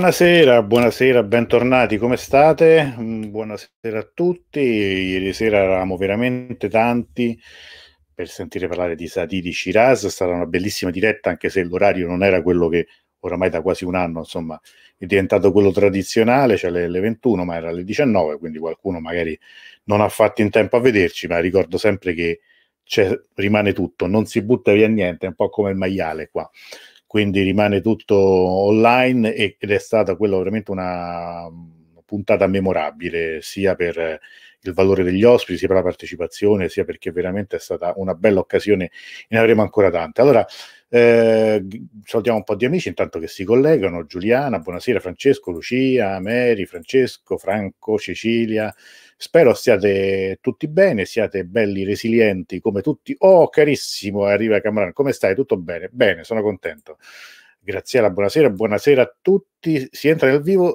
Buonasera, buonasera, bentornati, come state? Buonasera a tutti, ieri sera eravamo veramente tanti per sentire parlare di Sati Shiraz, è stata una bellissima diretta anche se l'orario non era quello che oramai da quasi un anno insomma è diventato quello tradizionale, cioè le, le 21 ma era alle 19, quindi qualcuno magari non ha fatto in tempo a vederci, ma ricordo sempre che rimane tutto, non si butta via niente, è un po' come il maiale qua quindi rimane tutto online ed è stata quella veramente una puntata memorabile sia per il valore degli ospiti, sia per la partecipazione, sia perché veramente è stata una bella occasione e ne avremo ancora tante. Allora, eh, salutiamo un po' di amici intanto che si collegano, Giuliana, buonasera, Francesco, Lucia, Mary, Francesco, Franco, Cecilia, Spero stiate tutti bene, siate belli resilienti come tutti. Oh, carissimo, arriva Camarano, come stai? Tutto bene? Bene, sono contento. Graziella, buonasera, buonasera a tutti. Si entra nel vivo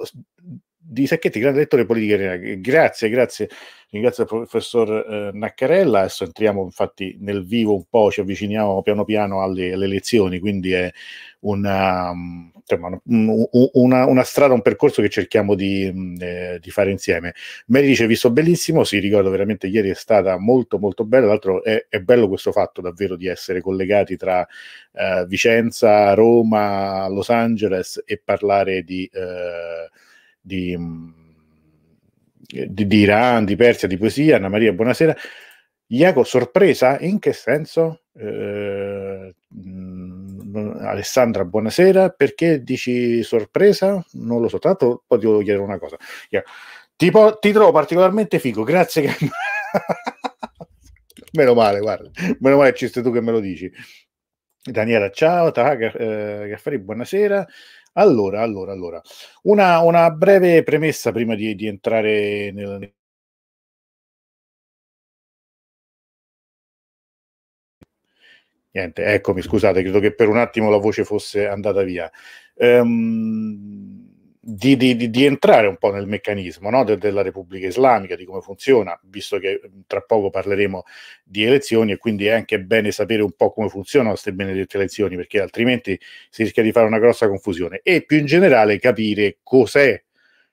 di Sacchetti, grande lettore politica. Grazie, grazie. Ringrazio il professor eh, Naccarella. Adesso entriamo infatti nel vivo un po', ci avviciniamo piano piano alle, alle elezioni, quindi è una, insomma, una, una, strada, un percorso che cerchiamo di, eh, di fare insieme. Mary dice, visto bellissimo, sì, ricordo veramente ieri è stata molto molto bella, l'altro è, è bello questo fatto davvero di essere collegati tra eh, Vicenza, Roma, Los Angeles e parlare di... Eh, di, di, di Iran, di Persia, di poesia. Anna Maria, buonasera. Iaco, sorpresa? In che senso? Eh, Alessandra, buonasera. Perché dici sorpresa? Non lo so. Tanto poi ti voglio chiedere una cosa. ti, po- ti trovo particolarmente figo, grazie che... meno male, guarda, meno male ci stai tu che me lo dici. Daniela, ciao, Taha, eh, Gaffari, buonasera. Allora, allora, allora. Una, una breve premessa prima di, di entrare nel, Niente, eccomi, scusate, credo che per un attimo la voce fosse andata via. Um, di, di, di, entrare un po' nel meccanismo no? De, della Repubblica Islamica, di come funziona, visto che tra poco parleremo di elezioni e quindi è anche bene sapere un po' come funzionano queste benedette elezioni, perché altrimenti si rischia di fare una grossa confusione e più in generale capire cos'è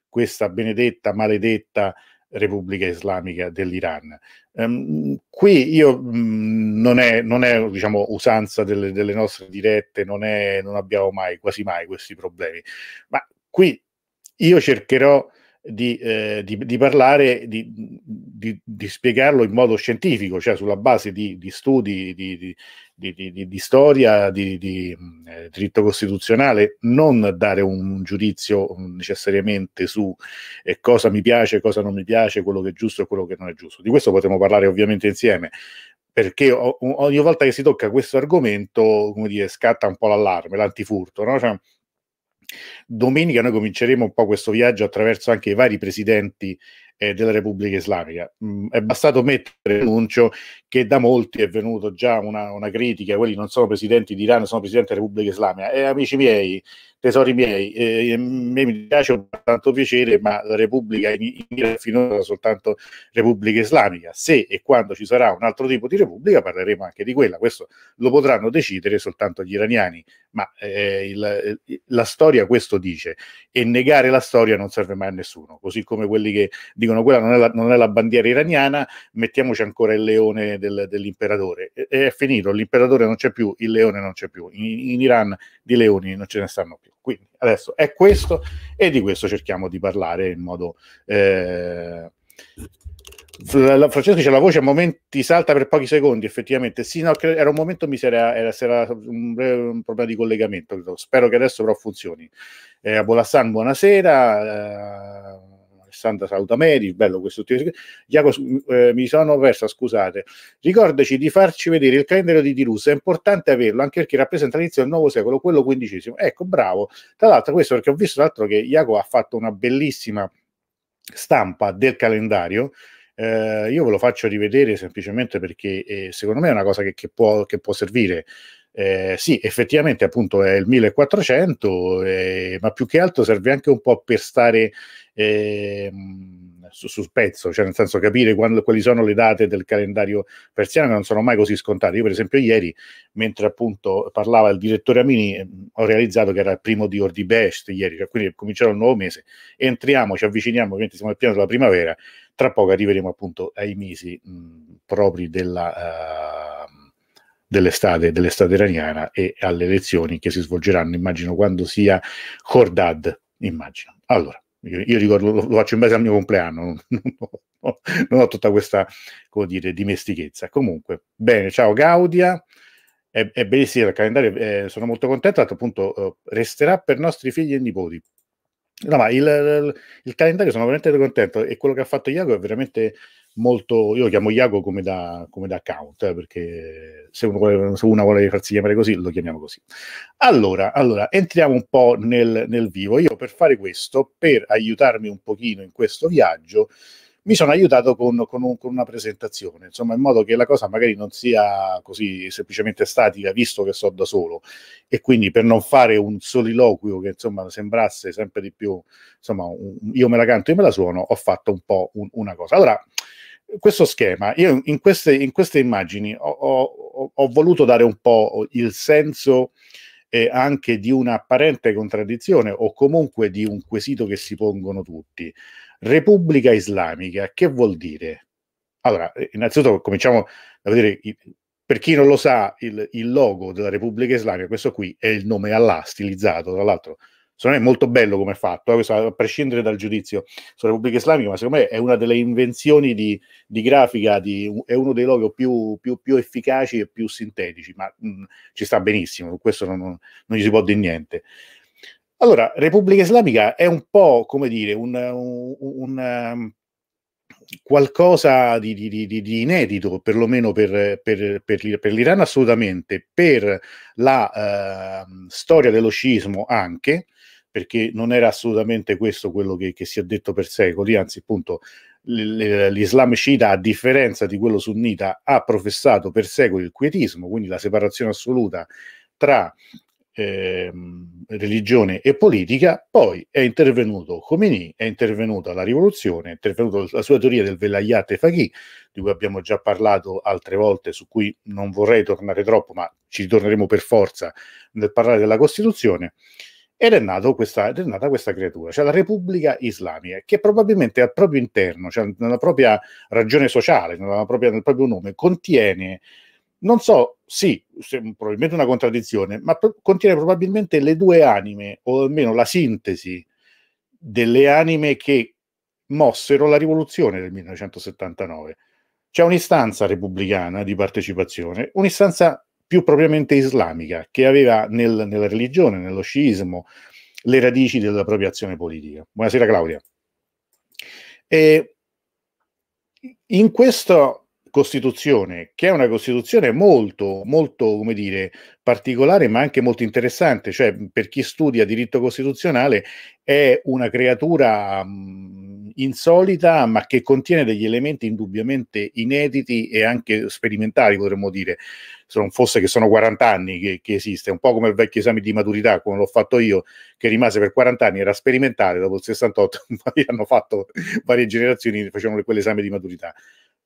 questa benedetta, maledetta Repubblica Islamica dell'Iran. Um, qui io mh, non è, non è diciamo, usanza delle, delle, nostre dirette, non, è, non abbiamo mai, quasi mai questi problemi, ma qui io cercherò di, eh, di, di parlare, di, di, spiegarlo in modo scientifico, cioè sulla base di, studi di, storia, di, eh, diritto costituzionale, non dare un giudizio mm, necessariamente su eh, cosa mi piace, cosa non mi piace, quello che è giusto e quello che non è giusto. Di questo potremo parlare ovviamente insieme, perché ogni volta che si tocca questo argomento, come dire, scatta un po' l'allarme, l'antifurto, no? Cioè, Domenica noi cominceremo un po' questo viaggio attraverso anche i vari presidenti eh, della Repubblica Islamica. Mm, è bastato mettere l'annuncio che da molti è venuto già una, una critica, quelli non sono presidenti di Iran, sono presidenti della Repubblica Islamica. E eh, amici miei, tesori miei, eh, a eh, me mi piace tanto piacere, ma la Repubblica in, Iran Iraq finora soltanto Repubblica Islamica. Se e quando ci sarà un altro tipo di Repubblica parleremo anche di quella, questo lo potranno decidere soltanto gli iraniani, ma eh, il, eh, la storia questo dice e negare la storia non serve mai a nessuno, così come quelli che dicono quella non è la, non è la bandiera iraniana, mettiamoci ancora il leone del, dell'imperatore. E, è finito, l'imperatore non c'è più, il leone non c'è più, in, in Iran di leoni non ce ne stanno più. Mario. Quindi adesso è questo e di questo cerchiamo di parlare in modo... Eh, Francesco dice la voce a momenti salta per pochi secondi effettivamente sì no, era un momento mi si era, era, era un, un, problema di collegamento spero che adesso però funzioni eh, Bolassan buonasera eh, Santa Saltameri, bello questo Jacopo, eh, mi sono persa, scusate. Ricordaci di farci vedere il calendario di Tirus, è importante averlo anche perché rappresenta l'inizio del nuovo secolo, quello quindicesimo. Ecco, bravo. Tra l'altro questo perché ho visto l'altro che Jacopo ha fatto una bellissima stampa del calendario. Eh, io ve lo faccio rivedere semplicemente perché eh, secondo me è una cosa che, che, può, che può servire eh, sì, effettivamente appunto è il 1400, eh, ma più che altro serve anche un po' per stare eh, su, sul pezzo, cioè nel senso capire quando, quali sono le date del calendario persiano che non sono mai così scontate. Io per esempio ieri, mentre appunto parlava il direttore Amini, ehm, ho realizzato che era il primo di Ordi Best ieri, cioè quindi comincerà un nuovo mese, entriamo, ci avviciniamo, ovviamente siamo al piano della primavera, tra poco arriveremo appunto ai mesi mh, propri della... Uh, dell'estate, dell'estate iraniana e alle elezioni che si svolgeranno, immagino, quando sia Khordad, immagino. Allora, io, io ricordo, lo, lo, faccio in base al mio compleanno, non, non, ho, non ho, tutta questa, come dire, dimestichezza. Comunque, bene, ciao Gaudia, è, è bellissimo il calendario, eh, sono molto contento, appunto eh, resterà per nostri figli e nipoti. No, ma il, il, il, calendario sono veramente contento e quello che ha fatto Iago è veramente molto, io lo chiamo Iago come da, come da account, eh, perché se, uno vuole, se una vuole farsi chiamare così, lo chiamiamo così. Allora, allora entriamo un po' nel, nel, vivo. Io per fare questo, per aiutarmi un pochino in questo viaggio, mi sono aiutato con, con, un, con una presentazione, insomma, in modo che la cosa magari non sia così semplicemente statica, visto che sto da solo, e quindi per non fare un soliloquio che insomma sembrasse sempre di più, insomma, un, io me la canto, e me la suono, ho fatto un po' un, una cosa. Allora, questo schema, io in queste, in queste immagini ho, ho, ho, voluto dare un po' il senso eh, anche di un'apparente contraddizione o comunque di un quesito che si pongono tutti. Repubblica Islamica, che vuol dire? Allora, eh, innanzitutto cominciamo da vedere, per chi non lo sa, il, il logo della Repubblica Islamica, questo qui è il nome Allah stilizzato, tra l'altro secondo me è molto bello come è fatto, eh, questo, a prescindere dal giudizio sulla Repubblica Islamica, ma secondo me è una delle invenzioni di, di grafica, di, è uno dei logo più, più, più efficaci e più sintetici, ma mh, mm, ci sta benissimo, questo non, non, gli si può dire niente. Allora, Repubblica Islamica è un po', come dire, un, un, un um, qualcosa di, di, di, di, inedito, perlomeno per, per, per, per l'Iran assolutamente, per la eh, storia dello sciismo anche, perché non era assolutamente questo quello che, che si è detto per secoli, anzi appunto l'Islam sciita, a differenza di quello sunnita, ha professato per secoli il quietismo, quindi la separazione assoluta tra eh, religione e politica, poi è intervenuto Khomeini, è intervenuta la rivoluzione, è intervenuta la sua teoria del velayat e faqih, di cui abbiamo già parlato altre volte, su cui non vorrei tornare troppo, ma ci ritorneremo per forza nel parlare della Costituzione ed è, nato questa, ed è nata questa creatura, cioè la Repubblica Islamica, che probabilmente al proprio interno, cioè nella propria ragione sociale, propria, nel proprio nome, contiene, non so, sì, probabilmente una contraddizione, ma pro- contiene probabilmente le due anime, o almeno la sintesi delle anime che mossero la rivoluzione del 1979. C'è un'istanza repubblicana di partecipazione, un'istanza più propriamente islamica, che aveva nel, nella religione, nello sciismo, le radici della propria azione politica. Buonasera Claudia. E in questa Costituzione, che è una Costituzione molto, molto, come dire, particolare, ma anche molto interessante, cioè per chi studia diritto costituzionale è una creatura mh, insolita, ma che contiene degli elementi indubbiamente inediti e anche sperimentali, potremmo dire se non fosse che sono 40 anni che, che esiste, un po' come il vecchio esame di maturità, come l'ho fatto io, che rimase per 40 anni, era sperimentale, dopo il 68 hanno fatto varie generazioni, facevano quell'esame di maturità.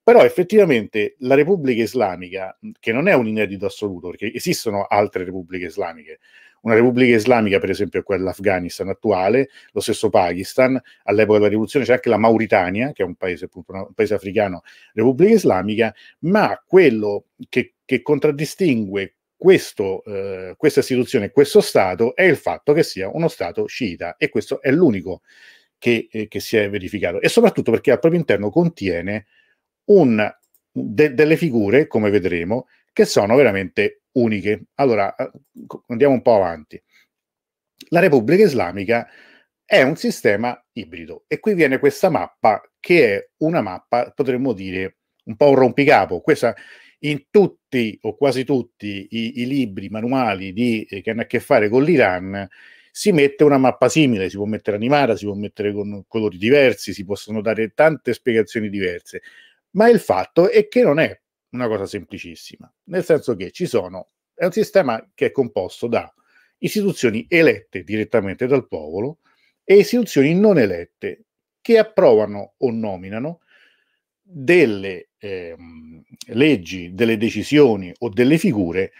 Però effettivamente la Repubblica Islamica, che non è un inedito assoluto, perché esistono altre repubbliche islamiche, una Repubblica Islamica, per esempio, è quella dell'Afghanistan attuale, lo stesso Pakistan, all'epoca della rivoluzione c'è anche la Mauritania, che è un paese, appunto, un paese africano, Repubblica Islamica, ma quello che che contraddistingue questo, eh, questa istituzione, questo Stato, è il fatto che sia uno Stato sciita e questo è l'unico che, eh, che si è verificato e soprattutto perché al proprio interno contiene un, de, delle figure, come vedremo, che sono veramente uniche. Allora, eh, andiamo un po' avanti. La Repubblica Islamica è un sistema ibrido e qui viene questa mappa che è una mappa, potremmo dire, un po' un rompicapo. Questa, in tutti o quasi tutti i, i libri manuali di, eh, che hanno a che fare con l'Iran si mette una mappa simile, si può mettere animata, si può mettere con colori diversi, si possono dare tante spiegazioni diverse, ma il fatto è che non è una cosa semplicissima, nel senso che ci sono, è un sistema che è composto da istituzioni elette direttamente dal popolo e istituzioni non elette che approvano o nominano delle eh, leggi, delle decisioni o delle figure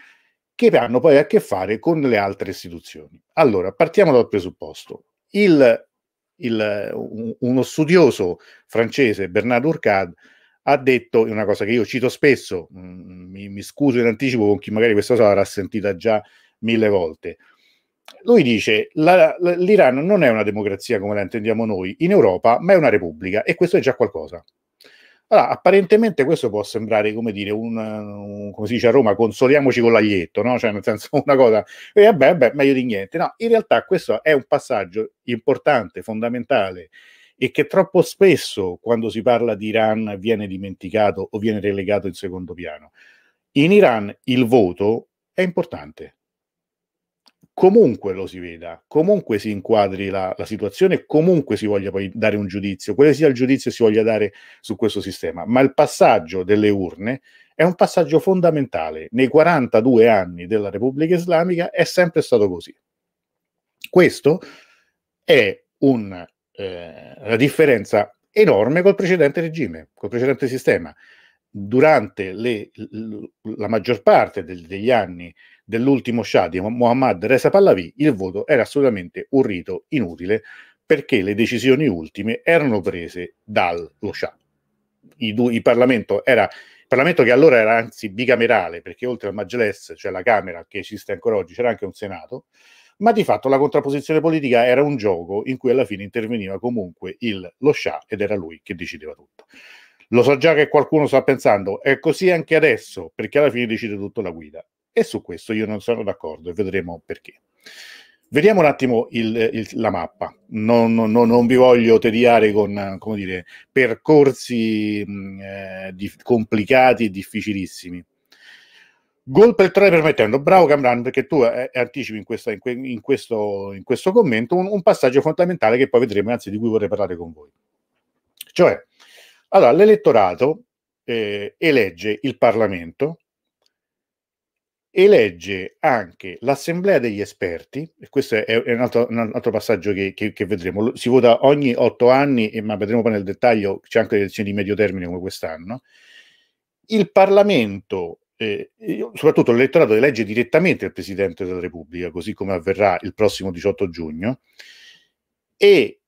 che hanno poi a che fare con le altre istituzioni. Allora, partiamo dal presupposto. Il, il, uno studioso francese, Bernard Urcad, ha detto una cosa che io cito spesso, mm, mi, mi, scuso in anticipo con chi magari questa cosa l'avrà sentita già mille volte. Lui dice la, la, l'Iran non è una democrazia come la intendiamo noi in Europa, ma è una repubblica e questo è già qualcosa. Allora, apparentemente questo può sembrare, come dire, un, un, come si dice a Roma, consoliamoci con l'aglietto, no? Cioè, nel senso, una cosa, e vabbè, vabbè, meglio di niente. No, in realtà questo è un passaggio importante, fondamentale, e che troppo spesso, quando si parla di Iran, viene dimenticato o viene relegato in secondo piano. In Iran il voto è importante, comunque lo si veda, comunque si inquadri la, la, situazione, comunque si voglia poi dare un giudizio, quale sia il giudizio che si voglia dare su questo sistema, ma il passaggio delle urne è un passaggio fondamentale. Nei 42 anni della Repubblica Islamica è sempre stato così. Questo è un, eh, una differenza enorme col precedente regime, col precedente sistema durante le, la maggior parte del, degli anni dell'ultimo scià di Muhammad Reza Pallavi, il voto era assolutamente un rito inutile perché le decisioni ultime erano prese dallo scià. I, il Parlamento era il Parlamento che allora era anzi bicamerale, perché oltre al Majles, cioè la Camera che esiste ancora oggi, c'era anche un Senato, ma di fatto la contrapposizione politica era un gioco in cui alla fine interveniva comunque il, lo scià ed era lui che decideva tutto. Lo so già che qualcuno sta pensando, è così anche adesso, perché alla fine decide tutto la guida. E su questo io non sono d'accordo e vedremo perché. Vediamo un attimo il, il, la mappa. Non, non, non, vi voglio tediare con come dire, percorsi eh, di, complicati e difficilissimi. Gol per tre permettendo, bravo Cambran perché tu eh, eh anticipi in, questa, in, in, questo, in questo, commento un, un, passaggio fondamentale che poi vedremo, anzi di cui vorrei parlare con voi. Cioè, allora, l'elettorato eh, elegge il Parlamento, elegge anche l'assemblea degli esperti, e questo è, un, altro, un altro passaggio che, che, che, vedremo, si vota ogni otto anni, ma vedremo poi nel dettaglio, c'è anche le elezioni di medio termine come quest'anno, il Parlamento, eh, soprattutto l'elettorato elegge direttamente il Presidente della Repubblica, così come avverrà il prossimo 18 giugno, e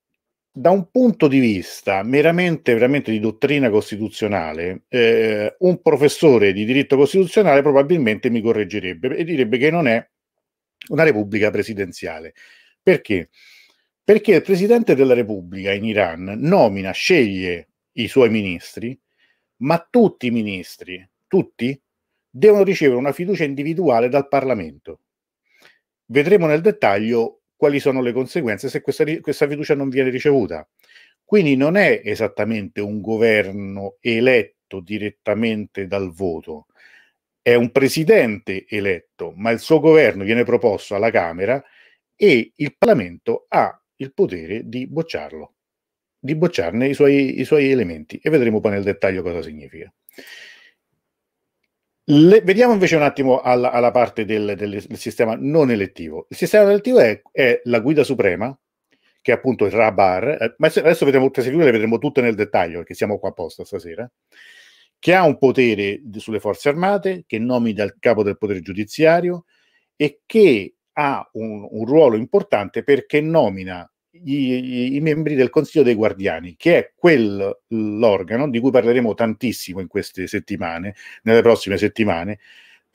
da un punto di vista meramente, meramente di dottrina costituzionale, eh, un professore di diritto costituzionale probabilmente mi correggerebbe e direbbe che non è una repubblica presidenziale. Perché? Perché il presidente della repubblica in Iran nomina, sceglie i suoi ministri, ma tutti i ministri, tutti, devono ricevere una fiducia individuale dal Parlamento. Vedremo nel dettaglio quali sono le conseguenze se questa, questa fiducia non viene ricevuta. Quindi non è esattamente un governo eletto direttamente dal voto, è un presidente eletto, ma il suo governo viene proposto alla Camera e il Parlamento ha il potere di bocciarlo, di bocciarne i suoi, i suoi elementi e vedremo poi nel dettaglio cosa significa. Le, vediamo invece un attimo alla, alla parte del, del, del, sistema non elettivo. Il sistema non elettivo è, è la guida suprema, che è appunto il RABAR, eh, ma adesso vedremo queste figure, le vedremo tutte nel dettaglio, perché siamo qua apposta stasera, che ha un potere sulle forze armate, che nomina il capo del potere giudiziario e che ha un, un ruolo importante perché nomina i, i, membri del Consiglio dei Guardiani, che è quell'organo di cui parleremo tantissimo in queste settimane, nelle prossime settimane,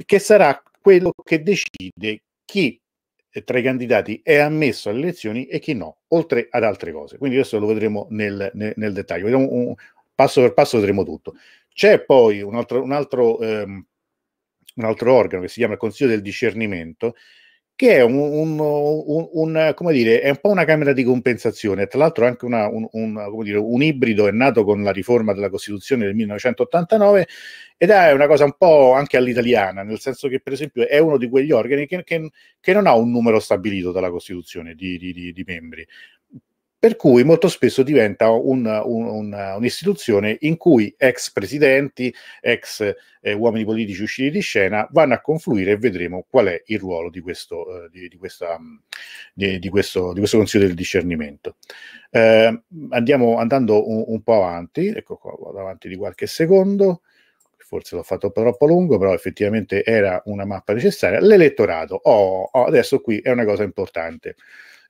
che sarà quello che decide chi eh, tra i candidati è ammesso alle elezioni e chi no, oltre ad altre cose. Quindi questo lo vedremo nel, nel, nel dettaglio. Vediamo un, passo per passo vedremo tutto. C'è poi un altro, un, altro, um, un altro organo che si chiama il Consiglio del Discernimento, che è un, un, un, un, come dire, è un po' una camera di compensazione, tra l'altro anche una, dire, un, ibrido è nato con la riforma della Costituzione del 1989 ed è una cosa un po' anche all'italiana, nel senso che per esempio è uno di quegli organi che, che, che non ha un numero stabilito dalla Costituzione di, di, di, di membri, per cui molto spesso diventa un, un, un, un'istituzione in cui ex presidenti, ex eh, uomini politici usciti di scena vanno a confluire e vedremo qual è il ruolo di questo, eh, di, di questa, mm, di, questo, questo Consiglio del discernimento. Eh, andiamo andando un, po' avanti, ecco qua, vado avanti di qualche secondo forse l'ho fatto troppo lungo, però effettivamente era una mappa necessaria. L'elettorato, oh, oh, adesso qui è una cosa importante.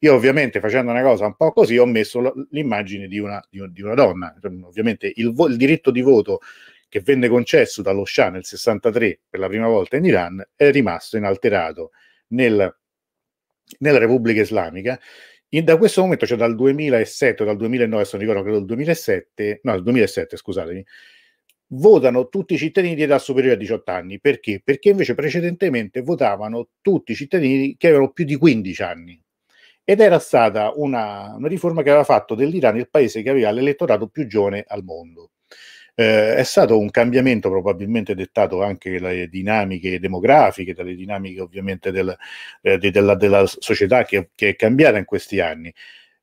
Io ovviamente facendo una cosa un po' così ho messo l'immagine di una, di, di una donna. Ovviamente il, vo- il, diritto di voto che venne concesso dallo Shah nel 63 per la prima volta in Iran è rimasto inalterato nel, nella Repubblica Islamica. In, da questo momento, cioè dal 2007 o dal 2009, se non ricordo, credo il 2007, no, il 2007, scusatemi, votano tutti i cittadini di età superiore a 18 anni. Perché? Perché invece precedentemente votavano tutti i cittadini che avevano più di 15 anni ed era stata una, una riforma che aveva fatto dell'Iran il paese che aveva l'elettorato più giovane al mondo. Eh, è stato un cambiamento probabilmente dettato anche dalle dinamiche demografiche, dalle dinamiche ovviamente del, eh, de, della, della, società che, che, è cambiata in questi anni,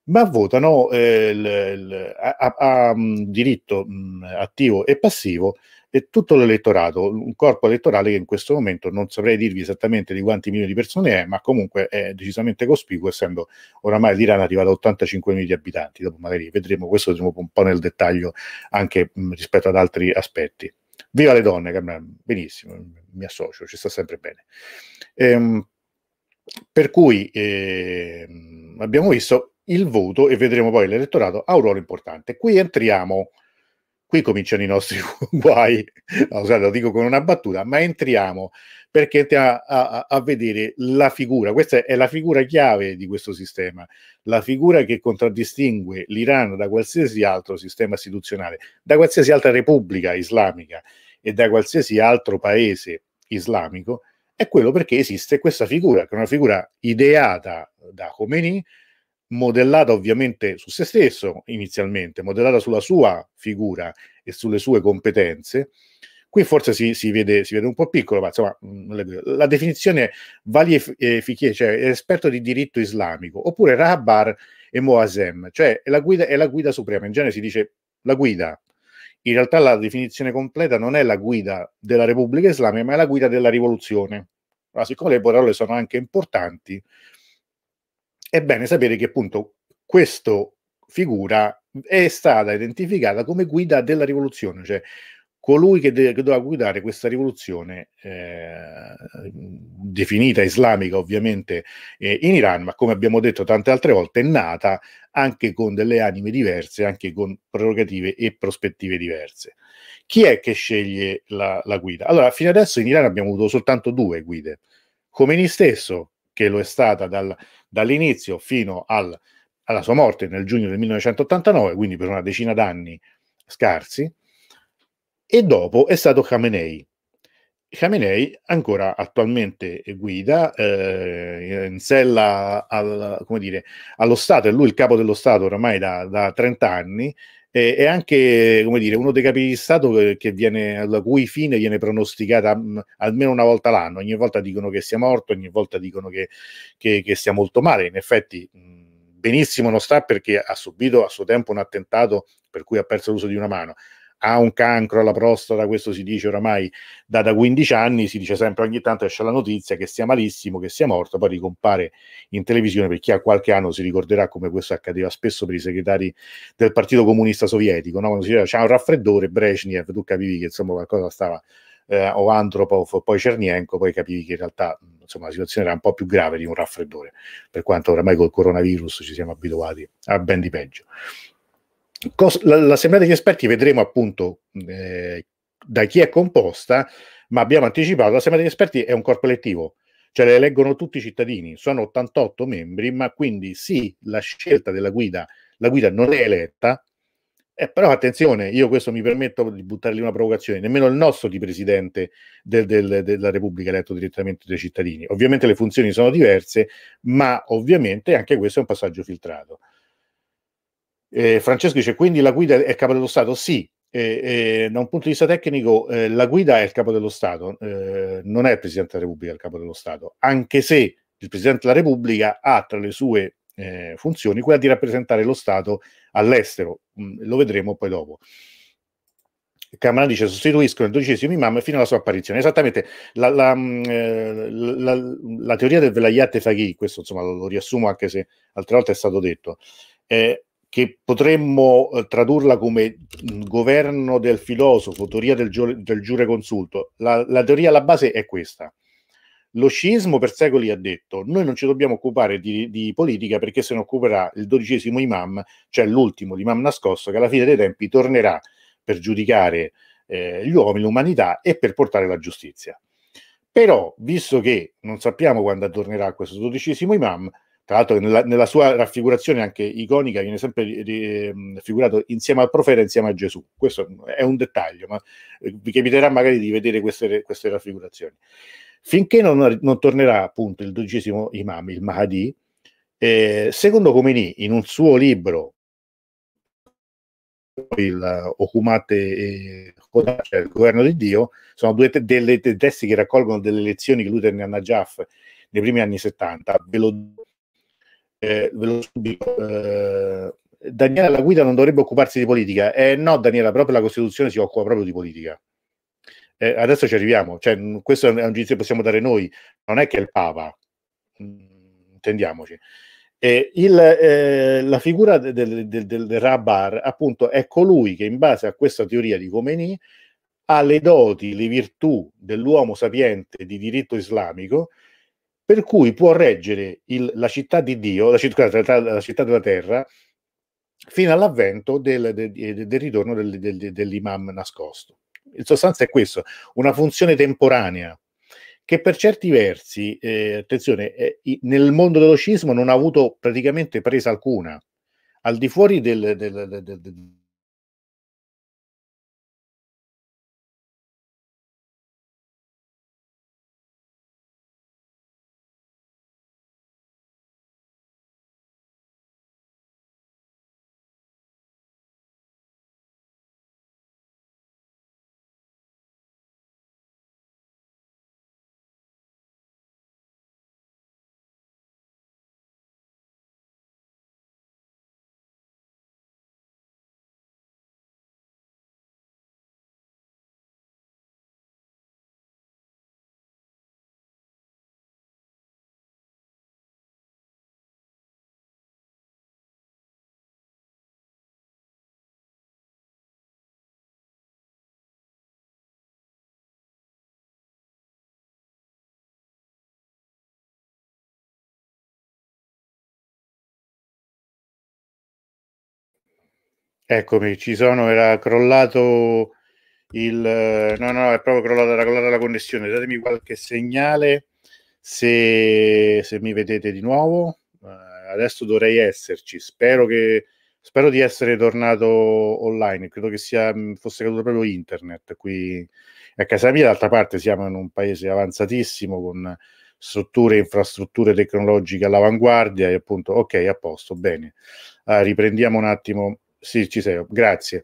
ma votano eh, l, l, a, a, a, diritto mh, attivo e passivo e tutto l'elettorato, un corpo elettorale che in questo momento non saprei dirvi esattamente di quanti milioni di persone è, ma comunque è decisamente cospicuo, essendo oramai l'Iran arrivato a 85 milioni di abitanti. Dopo magari vedremo questo vedremo un po' nel dettaglio anche mh, mm, rispetto ad altri aspetti. Viva le donne, Cameron, benissimo, mi associo, ci sta sempre bene. Ehm, per cui eh, abbiamo visto il voto e vedremo poi l'elettorato ha un ruolo importante. Qui entriamo qui cominciano i nostri guai, no, lo dico con una battuta, ma entriamo perché a, a, a, vedere la figura, questa è la figura chiave di questo sistema, la figura che contraddistingue l'Iran da qualsiasi altro sistema istituzionale, da qualsiasi altra repubblica islamica e da qualsiasi altro paese islamico, è quello perché esiste questa figura, che è una figura ideata da Khomeini, modellata ovviamente su se stesso inizialmente, modellata sulla sua figura e sulle sue competenze. Qui forse si, si, vede, si vede, un po' piccolo, ma insomma mm, la definizione Vali e Fichie, cioè esperto di diritto islamico, oppure Rabbar e Moazem, cioè è la, guida, è la guida suprema. In genere si dice la guida, in realtà la definizione completa non è la guida della Repubblica Islamica, ma è la guida della rivoluzione. Ma siccome le parole sono anche importanti, è bene sapere che appunto questa figura è stata identificata come guida della rivoluzione, cioè colui che, de- che doveva guidare questa rivoluzione eh, definita islamica ovviamente eh, in Iran, ma come abbiamo detto tante altre volte è nata anche con delle anime diverse, anche con prerogative e prospettive diverse. Chi è che sceglie la, la guida? Allora, fino adesso in Iran abbiamo avuto soltanto due guide. Khomeini stesso, che lo è stata dal dall'inizio fino al, alla sua morte nel giugno del 1989, quindi per una decina d'anni scarsi, e dopo è stato Khamenei. Khamenei ancora attualmente guida, eh, in sella al, dire, allo Stato, è lui il capo dello Stato ormai da, da 30 anni, eh, è anche come dire, uno dei capi di Stato che, che viene, la cui fine viene pronosticata mh, mm, almeno una volta l'anno. Ogni volta dicono che sia morto, ogni volta dicono che, che, che sia molto male. In effetti, mh, mm, benissimo non sta perché ha subito a suo tempo un attentato per cui ha perso l'uso di una mano ha un cancro alla prostata, questo si dice oramai da, da 15 anni, si dice sempre ogni tanto esce la notizia che sia malissimo, che sia morto, poi ricompare in televisione per chi ha qualche anno si ricorderà come questo accadeva spesso per i segretari del Partito Comunista Sovietico, no? quando si diceva c'è un raffreddore, Brezhnev, tu capivi che insomma qualcosa stava eh, o Antropov, poi Cernienko, poi capivi che in realtà insomma, la situazione era un po' più grave di un raffreddore, per quanto oramai col coronavirus ci siamo abituati a ben di peggio. L'assemblea degli esperti vedremo appunto eh, da chi è composta, ma abbiamo anticipato, l'assemblea degli esperti è un corpo elettivo, cioè le eleggono tutti i cittadini, sono 88 membri, ma quindi sì, la scelta della guida, la guida non è eletta, eh, però attenzione, io questo mi permetto di buttargli una provocazione, nemmeno il nostro di presidente del, del, della Repubblica è eletto direttamente dai cittadini, ovviamente le funzioni sono diverse, ma ovviamente anche questo è un passaggio filtrato. Eh, Francesco dice quindi la guida è il capo dello Stato? Sì, eh, eh, da un punto di vista tecnico eh, la guida è il capo dello Stato, eh, non è il Presidente della Repubblica il capo dello Stato, anche se il Presidente della Repubblica ha tra le sue eh, funzioni quella di rappresentare lo Stato all'estero, mm, lo vedremo poi dopo. Cameron dice sostituiscono il dodicesimo imam fino alla sua apparizione. Esattamente, la, la, mm, la, la teoria del Velayat e Faghi, questo insomma lo, lo, riassumo anche se altre volte è stato detto, eh, che potremmo eh, tradurla come mm, governo del filosofo, teoria del, del giure la, la teoria alla base è questa. Lo sciismo per secoli ha detto noi non ci dobbiamo occupare di, di politica perché se ne occuperà il dodicesimo imam, cioè l'ultimo, l'imam nascosto, che alla fine dei tempi tornerà per giudicare eh, gli uomini, l'umanità e per portare la giustizia. Però, visto che non sappiamo quando tornerà questo dodicesimo imam, tra l'altro nella, nella sua raffigurazione anche iconica viene sempre raffigurato ehm, insieme al profeta insieme a Gesù. Questo è un dettaglio, ma eh, vi capiterà magari di vedere queste, queste raffigurazioni. Finché non, non, tornerà appunto il dodicesimo imam, il Mahdi, eh, secondo Khomeini, in un suo libro il Okumate e cioè il governo di Dio, sono due te- delle testi che raccolgono delle lezioni che lui tenne a Najaf nei primi anni 70. Ve lo dico eh, ve lo dico, eh, Daniela La Guida non dovrebbe occuparsi di politica. Eh, no, Daniela, proprio la Costituzione si occupa proprio di politica. Eh, adesso ci arriviamo, cioè, questo è un giudizio che possiamo dare noi, non è che è il Papa, mm, intendiamoci. Eh, il, eh, la figura del, del, del, del, Rabbar, appunto, è colui che in base a questa teoria di Khomeini ha le doti, le virtù dell'uomo sapiente di diritto islamico per cui può reggere il, la città di Dio, la città, la città, della terra, fino all'avvento del, del, del ritorno del, dell'imam nascosto. In sostanza è questo, una funzione temporanea che per certi versi, eh, attenzione, eh, nel mondo dello scismo non ha avuto praticamente presa alcuna, al di fuori del, del, del, Eccomi, ci sono, era crollato il... No, no, è proprio crollata, era crollata la connessione. Datemi qualche segnale se, se mi vedete di nuovo. Uh, adesso dovrei esserci, spero, che, spero di essere tornato online. Credo che sia, mm, fosse caduto proprio internet qui a casa mia. D'altra parte siamo in un paese avanzatissimo con strutture e infrastrutture tecnologiche all'avanguardia e appunto, ok, a posto, bene. Uh, riprendiamo un attimo sì, ci sei, grazie.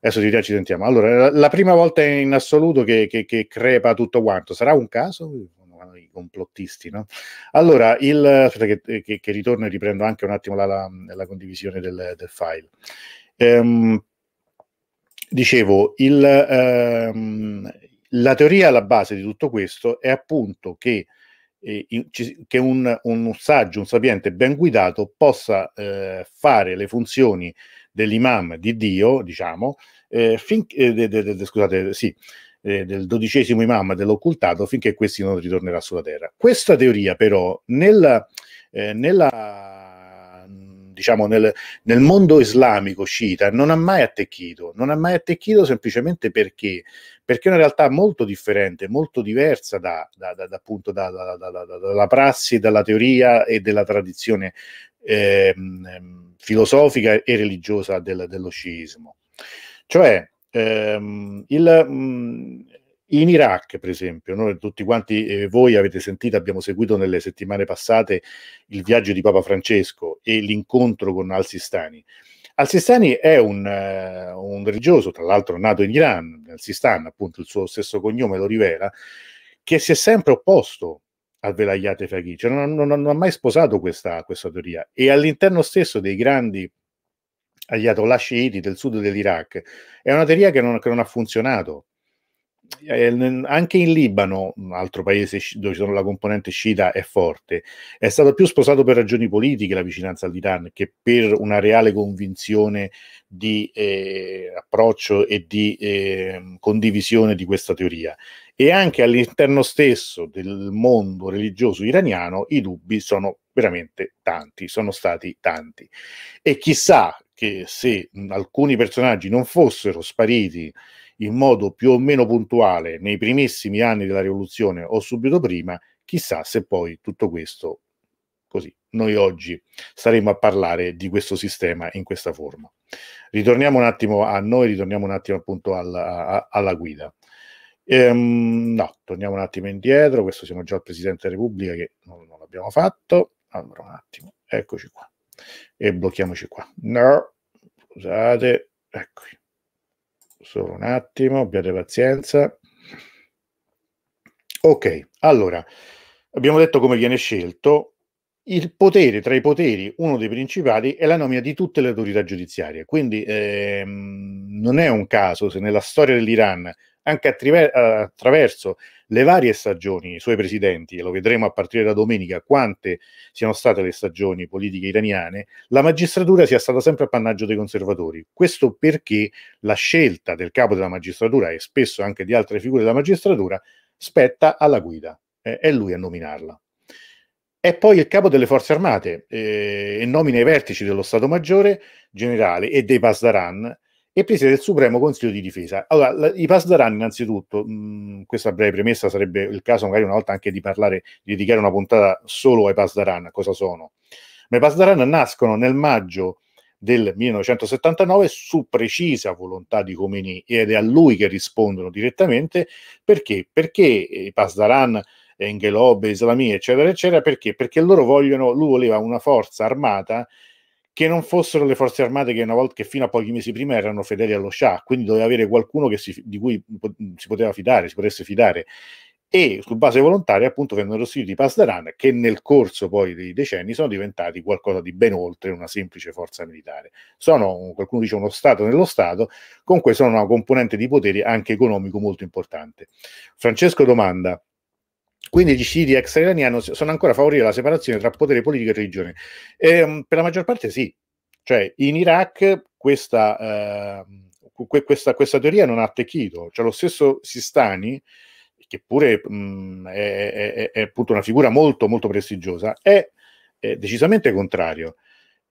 Adesso ci, ci sentiamo. Allora, la, prima volta in assoluto che, che, che crepa tutto quanto, sarà un caso? i complottisti. No? Allora, il, aspetta che, che, che, ritorno e riprendo anche un attimo la, la, la condivisione del, del file. Ehm, dicevo, il, ehm, la teoria alla base di tutto questo è appunto che, eh, che un, un saggio, un sapiente ben guidato possa eh, fare le funzioni dell'imam di Dio, diciamo, eh, fin, eh, de, de, de, scusate, sì, eh, del dodicesimo imam dell'occultato finché questi non ritornerà sulla terra. Questa teoria però nella, eh, nella diciamo nel, nel mondo islamico sciita non ha mai attecchito, non ha mai attecchito semplicemente perché, perché è una realtà molto differente, molto diversa da, da, da, appunto, dalla prassi, dalla teoria e dalla tradizione eh, filosofica e religiosa del, dello sciismo. Cioè, ehm, il, mh, mm, in Iraq, per esempio, noi, tutti quanti eh, voi avete sentito, abbiamo seguito nelle settimane passate il viaggio di Papa Francesco e l'incontro con Al-Sistani. Al-Sistani è un, eh, un religioso, tra l'altro nato in Iran, Al-Sistan, appunto il suo stesso cognome lo rivela, che si è sempre opposto al Velayate Faqih, cioè non, non, non, ha mai sposato questa, questa teoria. E all'interno stesso dei grandi agli atollah sciiti del sud dell'Iraq. È una teoria che non, che non ha funzionato eh, anche in Libano, un altro paese dove ci la componente sciita è forte, è stato più sposato per ragioni politiche la vicinanza all'Iran che per una reale convinzione di eh, approccio e di eh, condivisione di questa teoria. E anche all'interno stesso del mondo religioso iraniano i dubbi sono veramente tanti, sono stati tanti. E chissà che se alcuni personaggi non fossero spariti in modo più o meno puntuale nei primissimi anni della rivoluzione o subito prima, chissà se poi tutto questo così noi oggi staremo a parlare di questo sistema in questa forma. Ritorniamo un attimo a noi, ritorniamo un attimo appunto alla, a, alla guida. Ehm, no, torniamo un attimo indietro, questo siamo già al Presidente della Repubblica che non, non l'abbiamo fatto. Allora un attimo, eccoci qua. E blocchiamoci qua. No, scusate, eccoci. Solo un attimo, abbiate pazienza. Ok, allora, abbiamo detto come viene scelto. Il potere, tra i poteri, uno dei principali, è la nomina di tutte le autorità giudiziarie. Quindi ehm, non è un caso se nella storia dell'Iran anche attriver- eh, attraverso le varie stagioni, i suoi presidenti, e lo vedremo a partire da domenica quante siano state le stagioni politiche iraniane, la magistratura sia stata sempre appannaggio dei conservatori. Questo perché la scelta del capo della magistratura e spesso anche di altre figure della magistratura spetta alla guida, eh, è lui a nominarla. È poi il capo delle forze armate eh, e nomina i vertici dello Stato Maggiore generale e dei Pasdaran e Presidente del Supremo Consiglio di Difesa. Allora, la, i Pasdaran, innanzitutto, mh, mm, questa breve premessa sarebbe il caso magari una volta anche di parlare, di dedicare una puntata solo ai Pasdaran, cosa sono. Ma i Pasdaran nascono nel maggio del 1979 su precisa volontà di Khomeini ed è a lui che rispondono direttamente perché? Perché i Pasdaran, eh, Engelobe, Islami eccetera eccetera perché? Perché loro vogliono, lui voleva una forza armata che non fossero le forze armate che una volta che fino a pochi mesi prima erano fedeli allo Shah, quindi doveva avere qualcuno si, di cui si poteva fidare, si potesse fidare. E su base volontaria, appunto, vennero istituiti i Pasdaran, che nel corso poi dei decenni sono diventati qualcosa di ben oltre una semplice forza militare. Sono, qualcuno dice, uno Stato nello Stato, comunque sono una componente di potere anche economico molto importante. Francesco domanda quindi gli sciiti ex-iraniani sono ancora a favorire la separazione tra potere politico e religione. E, ehm, per la maggior parte sì, cioè in Iraq questa, eh, questa, questa teoria non ha attecchito, cioè lo stesso Sistani, che pure mh, mhmm, è, è, è, appunto una figura molto molto prestigiosa, è, è decisamente contrario.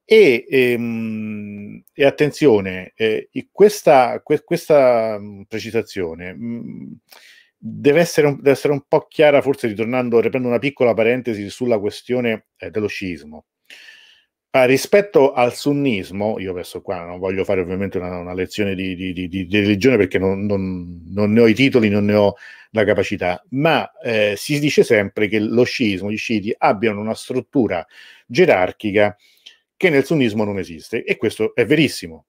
E, ehm, e attenzione, eh, questa, que, questa, mhmm, precisazione... Mh, mhmm, deve essere, un, deve essere, un, po' chiara, forse ritornando, riprendo una piccola parentesi sulla questione eh, dello sciismo. Eh, rispetto al sunnismo, io adesso qua non voglio fare ovviamente una, una lezione di, di, di, di, religione perché non, non, non, ne ho i titoli, non ne ho la capacità, ma eh, si dice sempre che lo sciismo, gli sciiti abbiano una struttura gerarchica che nel sunnismo non esiste e questo è verissimo.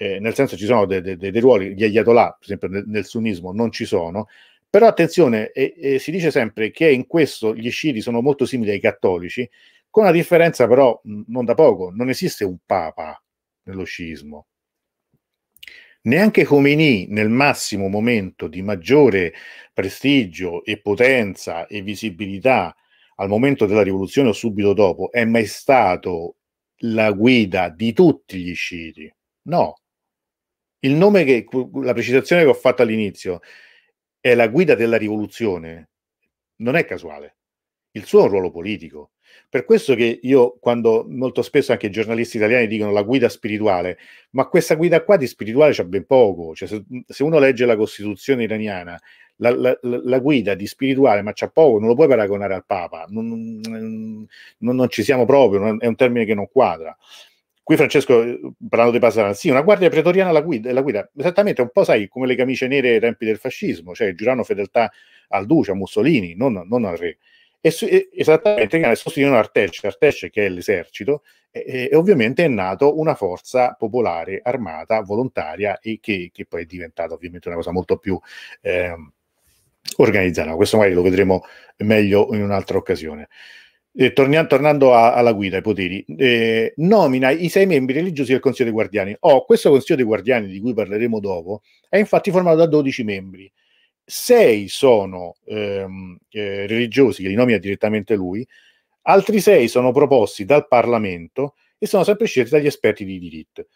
Eh, nel senso ci sono dei de, de, de ruoli, gli ayatollah, per esempio nel, nel sunnismo non ci sono, però attenzione, e, e si dice sempre che in questo gli sciiti sono molto simili ai cattolici, con una differenza però mh, non da poco, non esiste un papa nello sciismo. Neanche Khomeini, nel massimo momento di maggiore prestigio e potenza e visibilità al momento della rivoluzione o subito dopo, è mai stato la guida di tutti gli sciiti. No. Il nome che, la precisazione che ho fatto all'inizio, è la guida della rivoluzione, non è casuale. Il suo è un ruolo politico. Per questo che io, quando molto spesso anche i giornalisti italiani dicono la guida spirituale, ma questa guida qua di spirituale c'è ben poco. Cioè, se, se, uno legge la Costituzione iraniana, la, la, la guida di spirituale, ma c'è poco, non lo puoi paragonare al Papa. Non, non, non ci siamo proprio, è un termine che non quadra. Qui Francesco, eh, parlando di Pasaran, sì, una guardia pretoriana alla guida, alla guida, esattamente un po', sai, come le camicie nere ai tempi del fascismo, cioè giurano fedeltà al duce, a Mussolini, non, non al re. E, e, esattamente, sostituivano Artesce, Artesce che è l'esercito, e, e, ovviamente è nato una forza popolare, armata, volontaria, e che, che poi è diventata ovviamente una cosa molto più... Eh, organizzata. Questo magari lo vedremo meglio in un'altra occasione eh, torniamo, tornando a, alla guida, ai poteri, eh, nomina i sei membri religiosi del Consiglio dei Guardiani. Oh, questo Consiglio dei Guardiani, di cui parleremo dopo, è infatti formato da 12 membri. Sei sono ehm, eh, religiosi, che li nomina direttamente lui, altri sei sono proposti dal Parlamento e sono sempre scelti dagli esperti di diritto.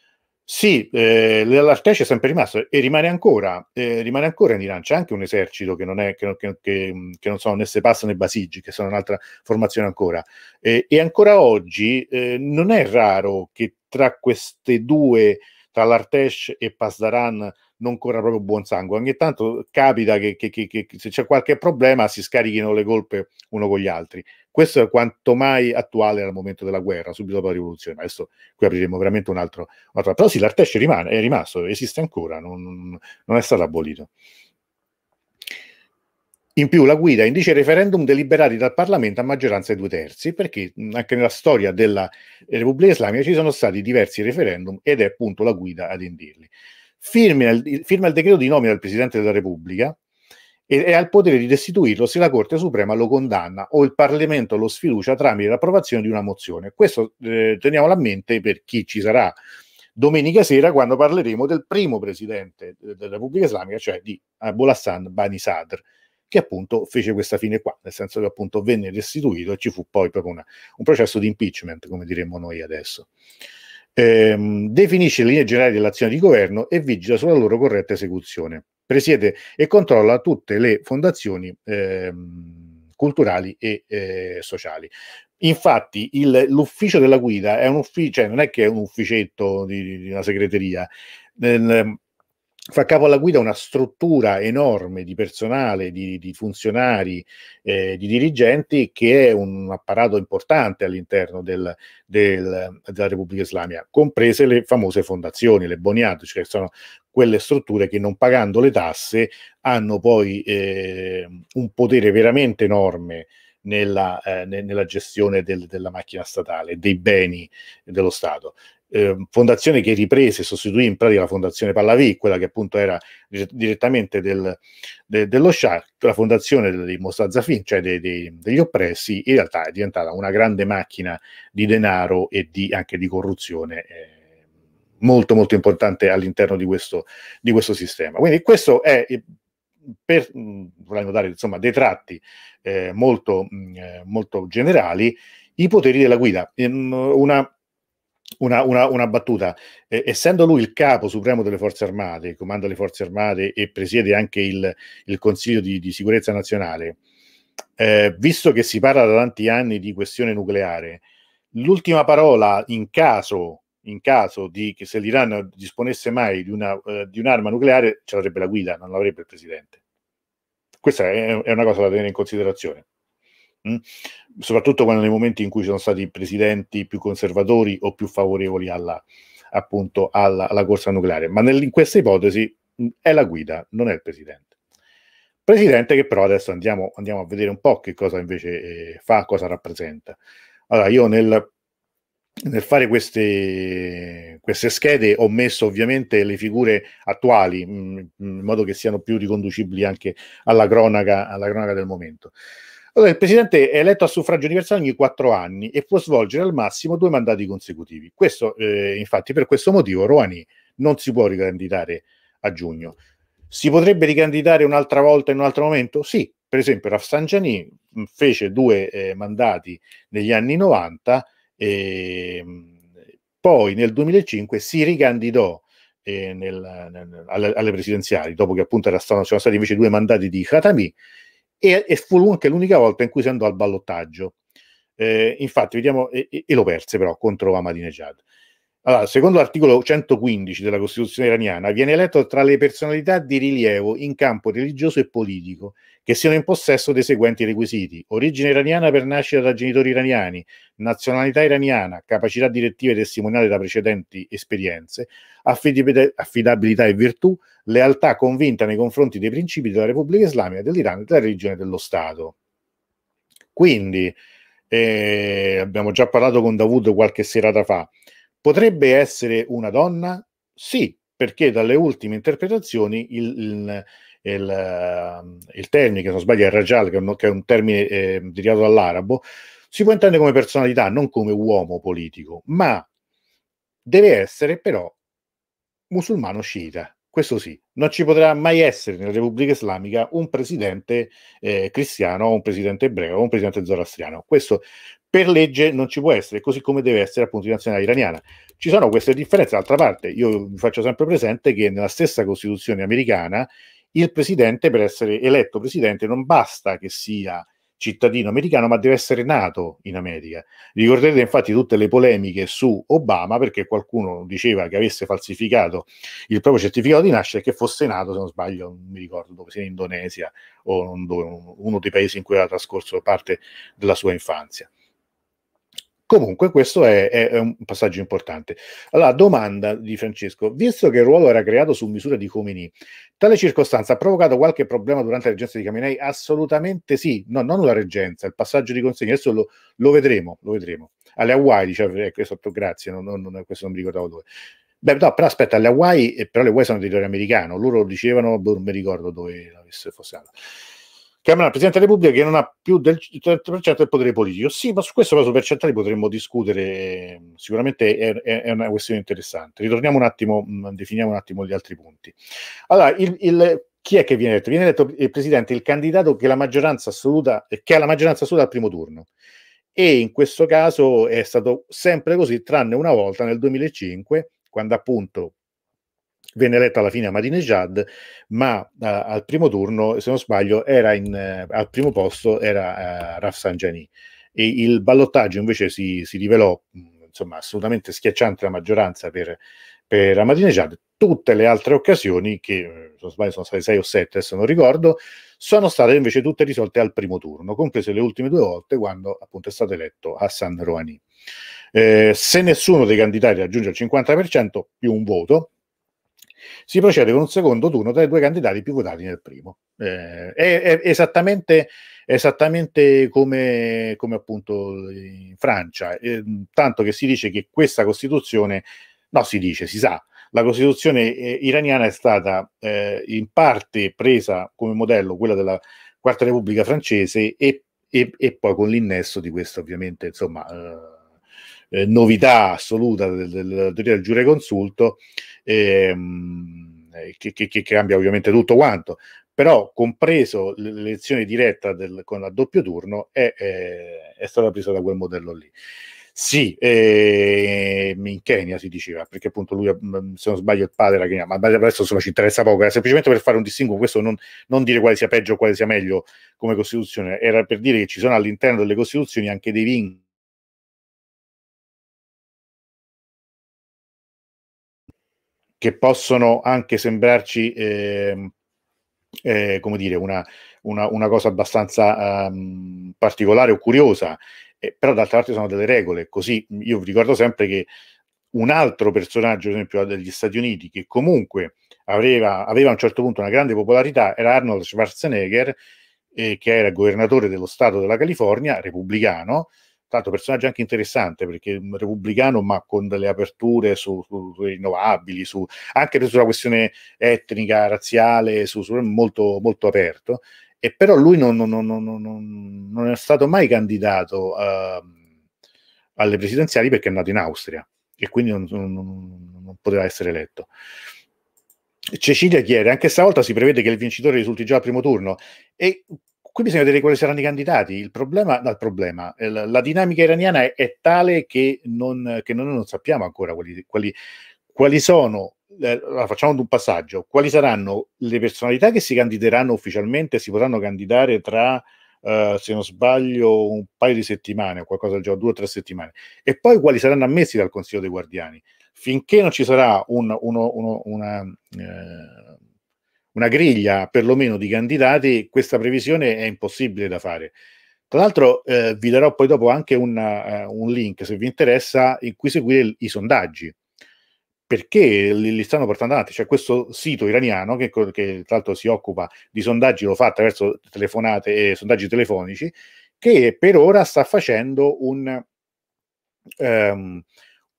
Sì, eh, la specie è sempre rimasta e rimane ancora, eh, rimane ancora in Iran. C'è anche un esercito che non, è, che, che, che non sono né Sepas né Basigi, che sono un'altra formazione ancora. Eh, e ancora oggi eh, non è raro che tra queste due, tra l'Artesh e Pasdaran, non corra proprio buon sangue. Ogni tanto capita che, che, che, che, se c'è qualche problema si scarichino le colpe uno con gli altri. Questo è quanto mai attuale al momento della guerra, subito dopo la rivoluzione. Ma adesso qui apriremo veramente un altro. Un altro. Però sì, l'Artesce rimane, è rimasto, esiste ancora, non, non è stato abolito. In più la guida indice referendum deliberati dal Parlamento a maggioranza dei due terzi, perché anche nella storia della Repubblica Islamica ci sono stati diversi referendum ed è appunto la guida ad indirli. Firma il, firma il decreto di nomina del Presidente della Repubblica, e, e ha il potere di destituirlo se la Corte Suprema lo condanna o il Parlamento lo sfiducia tramite l'approvazione di una mozione. Questo eh, teniamolo a mente per chi ci sarà domenica sera quando parleremo del primo presidente eh, della Repubblica Islamica, cioè di Abolassan Bani Sadr, che appunto fece questa fine qua, nel senso che appunto venne restituito e ci fu poi proprio una, un processo di impeachment, come diremmo noi adesso ehm, definisce le linee generali dell'azione di governo e vigila sulla loro corretta esecuzione. Presiede e controlla tutte le fondazioni ehm, culturali e eh, sociali. Infatti, il, l'ufficio della guida è un ufficio, cioè non è che è un ufficetto di, di una segreteria. Nel, fa capo alla guida una struttura enorme di personale, di, di funzionari, eh, di dirigenti, che è un apparato importante all'interno del, del, della Repubblica Islamica, comprese le famose fondazioni, le Boniad, cioè sono quelle strutture che non pagando le tasse hanno poi eh, un potere veramente enorme nella, eh, nella, gestione del, della macchina statale, dei beni dello Stato eh, fondazione che riprese, e sostituì in pratica la fondazione Pallavi, quella che appunto era direttamente del, de, dello Shah, la fondazione dei Mostazafin, cioè dei, dei, degli oppressi, in realtà è diventata una grande macchina di denaro e di, anche di corruzione. Eh, molto molto importante all'interno di questo, di questo sistema. Quindi questo è eh, per volendo dare insomma dei tratti eh, molto, mh, eh, molto generali, i poteri della guida. Ehm, una una, una, una battuta. Eh, essendo lui il capo supremo delle forze armate, comanda le forze armate e presiede anche il, il Consiglio di, di, sicurezza nazionale, eh, visto che si parla da tanti anni di questione nucleare, l'ultima parola in caso, in caso di che se l'Iran disponesse mai di, una, eh, di un'arma nucleare, ce l'avrebbe la guida, non l'avrebbe il presidente. Questa è, è una cosa da tenere in considerazione. Mm soprattutto quando nei momenti in cui ci sono stati presidenti più conservatori o più favorevoli alla, appunto, alla, alla corsa nucleare. Ma nel, in questa ipotesi è la guida, non è il presidente. Presidente che però adesso andiamo, andiamo a vedere un po' che cosa invece eh, fa, cosa rappresenta. Allora, io nel, nel fare queste, queste, schede ho messo ovviamente le figure attuali, mh, in modo che siano più riconducibili anche alla cronaca, alla cronaca del momento. Allora, il presidente è eletto a suffragio universale ogni quattro anni e può svolgere al massimo due mandati consecutivi. Questo, eh, infatti, per questo motivo Rouhani non si può ricandidare a giugno. Si potrebbe ricandidare un'altra volta in un altro momento? Sì, per esempio Rafsangiani mm, fece due eh, mandati negli anni 90 e mm, poi nel 2005 si ricandidò eh, nel, nel, alle, alle, presidenziali, dopo che appunto erano stati invece due mandati di Khatami e, e fu anche l'unica volta in cui si andò al ballottaggio. Eh, infatti, vediamo, e, e, lo perse però contro Ahmadinejad. Allora, secondo l'articolo 115 della Costituzione iraniana, viene eletto tra le personalità di rilievo in campo religioso e politico che siano in possesso dei seguenti requisiti: origine iraniana per nascita da genitori iraniani, nazionalità iraniana, capacità direttive testimoniate da precedenti esperienze, affidabilità e virtù, lealtà convinta nei confronti dei principi della Repubblica Islamica, dell'Iran, e della religione dello Stato. Quindi, eh, abbiamo già parlato con Davud qualche serata fa. Potrebbe essere una donna? Sì, perché dalle ultime interpretazioni il, il il, ehm, il termine, che se non sbaglio è Rajal, che è un, che è un termine eh, derivato dall'arabo, si può intendere come personalità, non come uomo politico, ma deve essere però musulmano sciita. Questo sì, non ci potrà mai essere nella Repubblica Islamica un presidente eh, cristiano, un presidente ebreo, un presidente zoroastriano. Questo per legge non ci può essere, così come deve essere appunto in nazionale iraniana. Ci sono queste differenze, d'altra parte, io vi faccio sempre presente che nella stessa Costituzione americana il presidente per essere eletto presidente non basta che sia cittadino americano, ma deve essere nato in America. Ricorderete infatti tutte le polemiche su Obama perché qualcuno diceva che avesse falsificato il proprio certificato di nascita e che fosse nato, se non sbaglio, non mi ricordo dove sia in Indonesia o uno dei paesi in cui era trascorso parte della sua infanzia. Comunque questo è, è, è, un passaggio importante. Allora, domanda di Francesco, visto che il ruolo era creato su misura di Comini, tale circostanza ha provocato qualche problema durante la reggenza di Caminei? Assolutamente sì, no, non la reggenza, il passaggio di consegna, adesso lo, lo vedremo, lo vedremo. Alle Hawaii, dice, ecco, sotto, grazie, non, non, questo non mi ricordavo dove. Beh, no, però aspetta, le Hawaii, eh, però le Hawaii sono territorio americano, loro dicevano, boh, non mi ricordo dove fosse andato che avrà il Presidente della Repubblica che non ha più del 30% del potere politico. Sì, ma su questo caso percentuale potremmo discutere, ehm, sicuramente è, è, una questione interessante. Ritorniamo un attimo, mm, definiamo un attimo gli altri punti. Allora, il, il, chi è che viene eletto? Viene eletto il Presidente, il candidato che, la maggioranza assoluta, eh, che ha la maggioranza assoluta al primo turno. E in questo caso è stato sempre così, tranne una volta nel 2005, quando appunto venne eletta alla fine Ahmadinejad, ma uh, al primo turno, se non sbaglio, era in, uh, al primo posto era uh, eh, Rafsanjani. E il ballottaggio invece si, si rivelò insomma, assolutamente schiacciante la maggioranza per, per Ahmadinejad. Tutte le altre occasioni, che se non sbaglio sono state 6 o 7, adesso non ricordo, sono state invece tutte risolte al primo turno, comprese le ultime due volte quando appunto è stato eletto Hassan Rouhani. Eh, se nessuno dei candidati raggiunge il 50%, più un voto, si procede con un secondo turno tra i due candidati più votati nel primo. Eh, è, è, esattamente, esattamente come, come, appunto in Francia, eh, tanto che si dice che questa Costituzione, no si dice, si sa, la Costituzione eh, iraniana è stata eh, in parte presa come modello quella della Quarta Repubblica francese e, e, e poi con l'innesso di questa ovviamente insomma eh, eh, novità assoluta della teoria del giureconsulto ehm, eh, che, che, che, cambia ovviamente tutto quanto, però compreso l'elezione diretta del, con la doppio turno è, è, è stata presa da quel modello lì. Sì, eh, in Kenya si diceva, perché appunto lui, mm, mm, se non sbaglio, il padre era Kenya, ma adesso insomma, ci interessa poco, era semplicemente per fare un distinguo, questo non, non dire quale sia peggio o quale sia meglio come Costituzione, era per dire che ci sono all'interno delle Costituzioni anche dei vincoli che possono anche sembrarci, eh, eh, come dire, una, una, una cosa abbastanza um, particolare o curiosa, eh, però d'altra parte sono delle regole. Così io vi ricordo sempre che un altro personaggio, ad esempio, degli Stati Uniti, che comunque aveva, aveva a un certo punto una grande popolarità, era Arnold Schwarzenegger, eh, che era governatore dello Stato della California, repubblicano, tra l'altro personaggio anche interessante perché repubblicano ma con delle aperture su, su, su rinnovabili, su, anche sulla questione etnica, razziale, su, su, molto, molto aperto, e però lui non, non, non, non è stato mai candidato uh, alle presidenziali perché è nato in Austria e quindi non poteva essere eletto. Cecilia chiede, anche stavolta si prevede che il vincitore risulti già al primo turno e qui bisogna vedere quali saranno i candidati. Il problema, no, il problema eh, la, dinamica iraniana è, è tale che, non, che, noi non sappiamo ancora quali, quali, quali sono. Eh, facciamo un passaggio: quali saranno le personalità che si candideranno ufficialmente? Si potranno candidare tra Uh, se non sbaglio, un paio di settimane o qualcosa del genere, due o tre settimane, e poi quali saranno ammessi dal Consiglio dei Guardiani. Finché non ci sarà un, uno, uno, una, eh, una griglia perlomeno di candidati, questa previsione è impossibile da fare. Tra l'altro eh, vi darò poi dopo anche una, uh, eh, un link, se vi interessa, in cui seguire i sondaggi, perché li, li stanno portando avanti. C'è questo sito iraniano che, che, tra l'altro si occupa di sondaggi, lo fa attraverso telefonate e eh, sondaggi telefonici, che per ora sta facendo un... Um,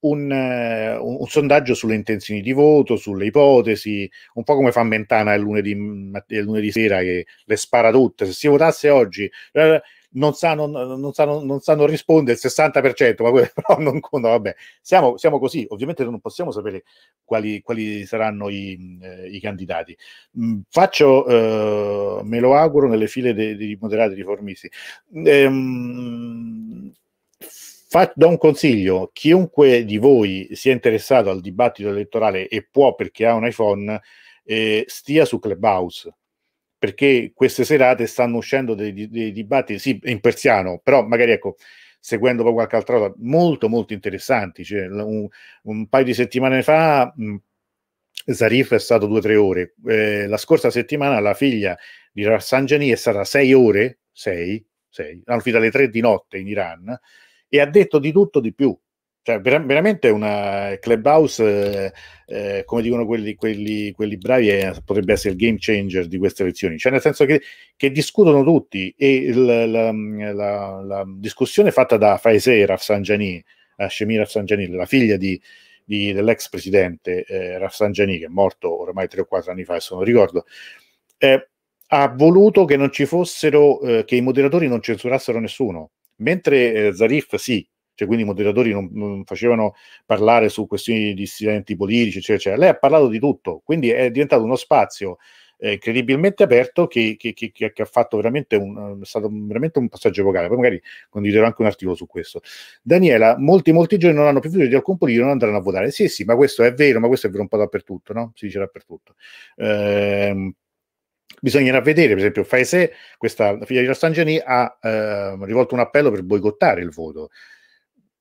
un, eh, un, un, sondaggio sulle intenzioni di voto, sulle ipotesi, un po' come fa Mentana il lunedì, il lunedì sera che le spara tutte. Se si votasse oggi eh, non sanno, non sanno, non sanno rispondere il 60%, ma quello, però non conta. Vabbè, siamo, siamo, così. Ovviamente non possiamo sapere quali, quali saranno i, eh, i candidati. Mm, faccio, eh, me lo auguro, nelle file dei, dei moderati riformisti. Ehm, Fac- do un consiglio, chiunque di voi sia interessato al dibattito elettorale e può perché ha un iPhone, eh, stia su Clubhouse, perché queste serate stanno uscendo dei, dei, dei dibattiti, sì, in persiano, però magari ecco, seguendo poi qualche altra cosa, molto molto interessanti. Cioè, un, un, paio di settimane fa mh, mm, Zarif è stato due o tre ore, eh, la scorsa settimana la figlia di Rafsanjani è stata sei ore, sei, sei, hanno finito alle tre di notte in Iran, e ha detto di tutto di più. Cioè, ver- veramente una clubhouse, eh, eh, come dicono quelli, quelli, quelli bravi, eh, potrebbe essere il game changer di queste elezioni. Cioè, nel senso che, che discutono tutti e il, la, la, la, discussione fatta da Faisei Rafsanjani, eh, Hashemi Rafsanjani, la figlia di, di, dell'ex presidente eh, Rafsanjani, che è morto ormai 3 o 4 anni fa, se non ricordo, eh, ha voluto che non ci fossero, che i moderatori non censurassero nessuno mentre eh, Zarif sì, cioè quindi i moderatori non, non, facevano parlare su questioni di dissidenti politici, eccetera, eccetera. Lei ha parlato di tutto, quindi è diventato uno spazio eh, credibilmente aperto che, che, che, che, ha fatto veramente un, eh, è stato veramente un passaggio vocale. Poi magari condividerò anche un articolo su questo. Daniela, molti, molti giorni non hanno più fiducia di alcun politico, non andranno a votare. Sì, sì, ma questo è vero, ma questo è vero un po' dappertutto, no? Si dice dappertutto. Eh, bisognerà vedere, per esempio, Faese, questa figlia di Rafsangiani, ha eh, rivolto un appello per boicottare il voto.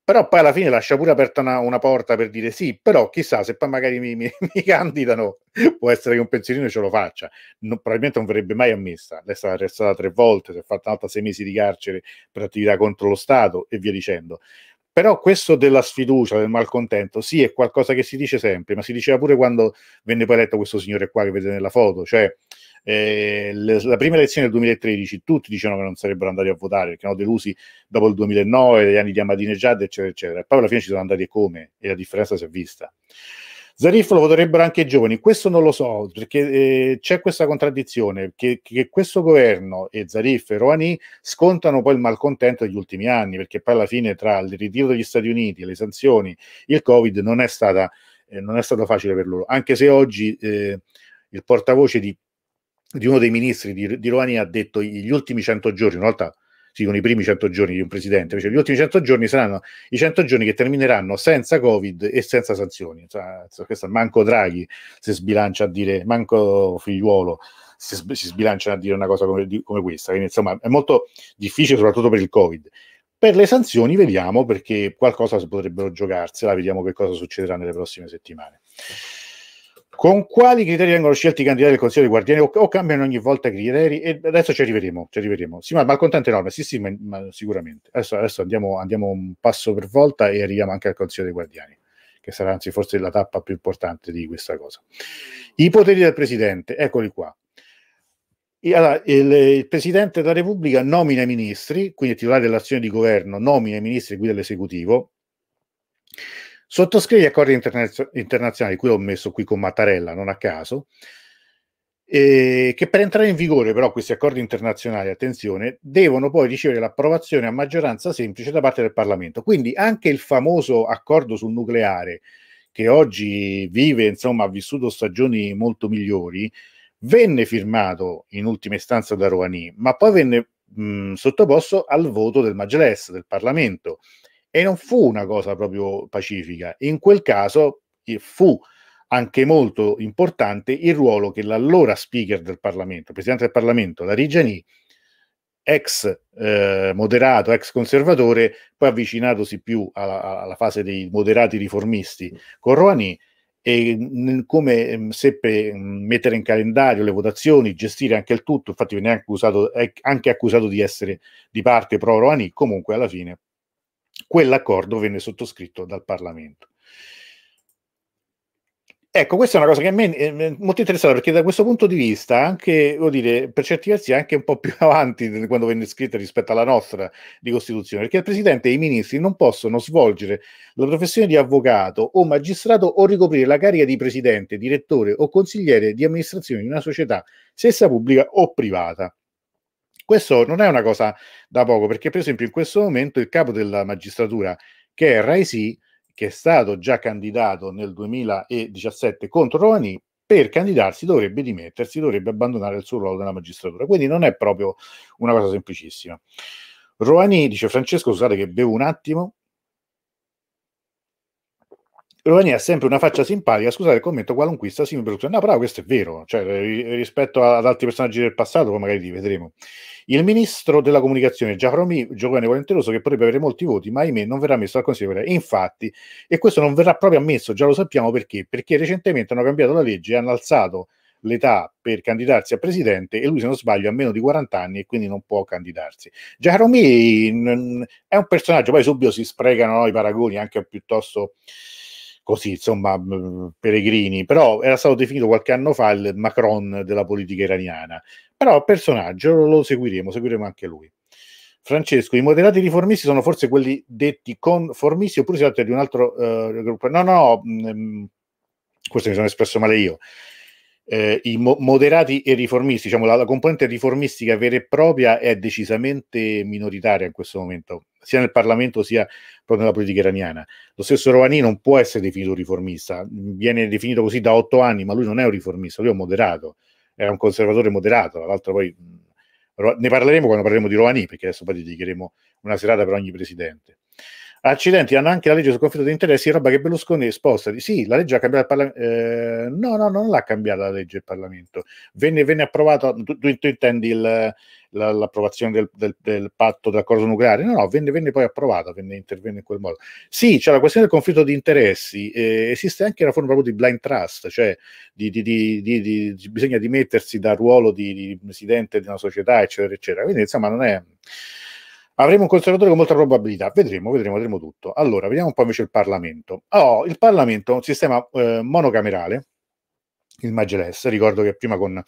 Però poi alla fine lascia pure aperta una, una porta per dire sì, però chissà se poi magari mi, mi, mi candidano, può essere che un pensierino ce lo faccia. Non, probabilmente non verrebbe mai ammessa. Lei è stata arrestata tre volte, si è fatta un'altra sei mesi di carcere per attività contro lo Stato e via dicendo. Però questo della sfiducia, del malcontento, sì, è qualcosa che si dice sempre, ma si diceva pure quando venne poi eletto questo signore qua che vedete nella foto, cioè eh, le, la prima elezione del 2013 tutti dicevano che non sarebbero andati a votare perché erano delusi dopo il 2009, gli anni di Ahmadinejad, eccetera, eccetera. E poi alla fine ci sono andati come e la differenza si è vista. Zarif lo voterebbero anche i giovani, questo non lo so, perché eh, c'è questa contraddizione che, che, questo governo e Zarif e Rouhani scontano poi il malcontento degli ultimi anni, perché poi alla fine tra il ritiro degli Stati Uniti, le sanzioni, il Covid non è, stata, eh, non è stato facile per loro, anche se oggi eh, il portavoce di di uno dei ministri di, di Rovania ha detto gli ultimi 100 giorni, una volta si dicono i primi 100 giorni di un presidente, invece gli ultimi 100 giorni saranno i 100 giorni che termineranno senza Covid e senza sanzioni. Cioè, questo manco Draghi si sbilancia a dire, manco figliuolo si, si sbilanciano a dire una cosa come, di, come questa. Quindi, insomma, è molto difficile, soprattutto per il Covid. Per le sanzioni vediamo perché qualcosa si potrebbero giocarsela, vediamo che cosa succederà nelle prossime settimane con quali criteri vengono scelti i candidati del Consiglio dei Guardiani o, o cambiano ogni volta i criteri? E adesso ci arriveremo, ci arriveremo. Sì, ma malcontento enorme, sì, sì, ma, ma sicuramente. Adesso, adesso andiamo, andiamo, un passo per volta e arriviamo anche al Consiglio dei Guardiani, che sarà anzi forse la tappa più importante di questa cosa. I poteri del Presidente, eccoli qua. allora, il, il, Presidente della Repubblica nomina i ministri, quindi il titolare dell'azione di governo nomina i ministri e guida l'esecutivo. Sottoscrivi accordi interna- internazionali, qui ho messo qui con Mattarella, non a caso, eh, che per entrare in vigore però questi accordi internazionali, attenzione, devono poi ricevere l'approvazione a maggioranza semplice da parte del Parlamento. Quindi anche il famoso accordo sul nucleare, che oggi vive, insomma, ha vissuto stagioni molto migliori, venne firmato in ultima istanza da Rouhani, ma poi venne mh, sottoposto al voto del Mageles, del Parlamento e non fu una cosa proprio pacifica. In quel caso eh, fu anche molto importante il ruolo che l'allora speaker del Parlamento, presidente del Parlamento, la Rigiani, ex eh, moderato, ex conservatore, poi avvicinatosi più alla, alla fase dei moderati riformisti con Rouhani e mm, come mm, seppe mm, mettere in calendario le votazioni, gestire anche il tutto, infatti venne anche accusato, anche accusato di essere di parte pro Rouhani, comunque alla fine quell'accordo venne sottoscritto dal Parlamento. Ecco, questa è una cosa che a me è eh, molto interessante perché da questo punto di vista, anche, devo dire, per certi versi anche un po' più avanti quando venne scritta rispetto alla nostra di Costituzione, perché il Presidente e i ministri non possono svolgere la professione di avvocato o magistrato o ricoprire la carica di Presidente, direttore o consigliere di amministrazione di una società, stessa pubblica o privata. Questo non è una cosa da poco, perché per esempio in questo momento il capo della magistratura, che è Raisi, che è stato già candidato nel 2017 contro Rovani, per candidarsi dovrebbe dimettersi, dovrebbe abbandonare il suo ruolo nella magistratura. Quindi non è proprio una cosa semplicissima. Rovani dice Francesco, scusate che bevo un attimo. Rovagna ha sempre una faccia simpatica, scusate il commento qualunquista, mi brutto. no però questo è vero, cioè, rispetto ad altri personaggi del passato, poi magari li vedremo. Il ministro della comunicazione Giacomi Giovane Volenteroso che potrebbe avere molti voti, ma ahimè non verrà messo al consiglio. Infatti, e questo non verrà proprio ammesso, già lo sappiamo perché, perché recentemente hanno cambiato la legge e hanno alzato l'età per candidarsi a presidente e lui se non sbaglio ha meno di 40 anni e quindi non può candidarsi. Giacomi è un personaggio, poi subito si sprecano no, i paragoni anche piuttosto così, insomma, Pellegrini, però era stato definito qualche anno fa il Macron della politica iraniana. Però personaggio lo seguiremo, seguiremo anche lui. Francesco, i moderati riformisti sono forse quelli detti conformisti oppure si tratta di un altro uh, gruppo? No, no, no mh, mm, mm, questo mi sono espresso male io eh, i mo- moderati e riformisti, diciamo la, la, componente riformistica vera e propria è decisamente minoritaria in questo momento, sia nel Parlamento sia proprio nella politica iraniana. Lo stesso Rouhani non può essere definito riformista, viene definito così da otto anni, ma lui non è un riformista, lui è un moderato, è un conservatore moderato, tra l'altro poi ne parleremo quando parleremo di Rouhani, perché adesso poi dedicheremo una serata per ogni presidente. Accidenti, hanno anche la legge sul conflitto di interessi, roba che Berlusconi sposta. Sì, la legge ha cambiato il Parlamento. Eh, no, no, non l'ha cambiata la legge il Parlamento. Venne, venne approvato, tu, tu, intendi il, la, l'approvazione del, del, del, patto d'accordo nucleare? No, no, venne, venne poi approvata, venne intervenne in quel modo. Sì, c'è cioè la questione del conflitto di interessi, eh, esiste anche una forma proprio di blind trust, cioè di, di, di, bisogna dimettersi dal ruolo di, presidente di una società, eccetera, eccetera. Quindi insomma non è... Avremo un conservatore con molta probabilità, vedremo, vedremo, vedremo tutto. Allora, vediamo un po' invece il Parlamento. Oh, il Parlamento è un sistema eh, monocamerale, il Magel ricordo che prima con,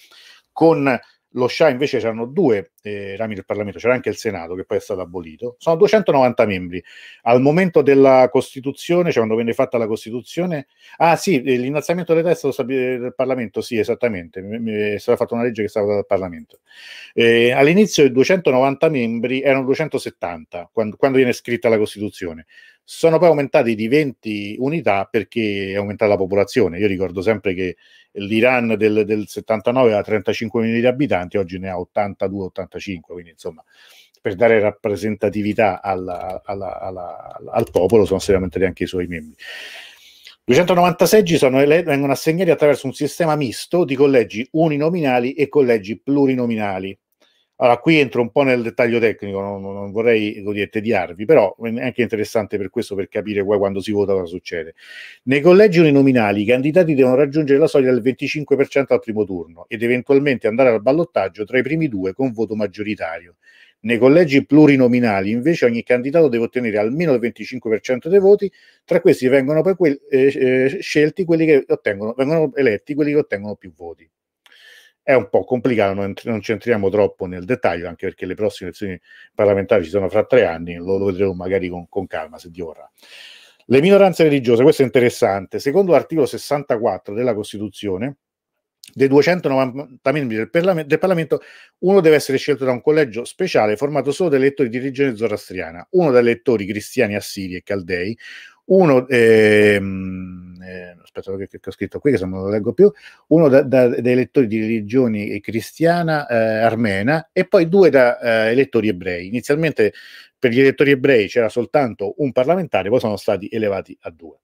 con lo Scià invece c'erano due eh, rami del Parlamento, c'era anche il Senato che poi è stato abolito, sono 290 membri. Al momento della Costituzione, cioè quando venne fatta la Costituzione, ah sì, eh, l'innalzamento delle teste del Parlamento, sì esattamente, è stata fatta una legge che è stata data dal Parlamento. Eh, all'inizio i 290 membri erano 270 quando, quando viene scritta la Costituzione, sono poi aumentati di 20 unità perché è aumentata la popolazione. Io ricordo sempre che l'Iran del, del 79 aveva 35 milioni di abitanti, oggi ne ha 82-85, quindi insomma per dare rappresentatività alla, alla, alla, al popolo sono stati aumentati anche i suoi membri. 290 seggi ele- vengono assegnati attraverso un sistema misto di collegi uninominali e collegi plurinominali allora, qui entro un po' nel dettaglio tecnico, non, non vorrei dire, tediarvi, però è anche interessante per questo, per capire poi quando si vota cosa succede. Nei collegi uninominali i candidati devono raggiungere la soglia del 25% al primo turno ed eventualmente andare al ballottaggio tra i primi due con voto maggioritario. Nei collegi plurinominali, invece, ogni candidato deve ottenere almeno il 25% dei voti, tra questi vengono poi que- eh, eh, scelti quelli che ottengono, vengono eletti quelli che ottengono più voti è un po' complicato, non, non ci entriamo troppo nel dettaglio, anche perché le prossime elezioni parlamentari ci sono fra tre anni, lo, lo vedremo magari con, con calma, se Dio vorrà. Le minoranze religiose, questo è interessante, secondo l'articolo 64 della Costituzione, dei 290 membri del, Parlamento, del Parlamento, uno deve essere scelto da un collegio speciale formato solo da elettori di religione zoroastriana, uno da elettori cristiani assiri e caldei, uno ehm, eh, aspetta che, che, ho scritto qui che se non lo leggo più uno da, da, da elettori di religione eh, cristiana eh, armena e poi due da eh, elettori ebrei inizialmente per gli elettori ebrei c'era soltanto un parlamentare poi sono stati elevati a due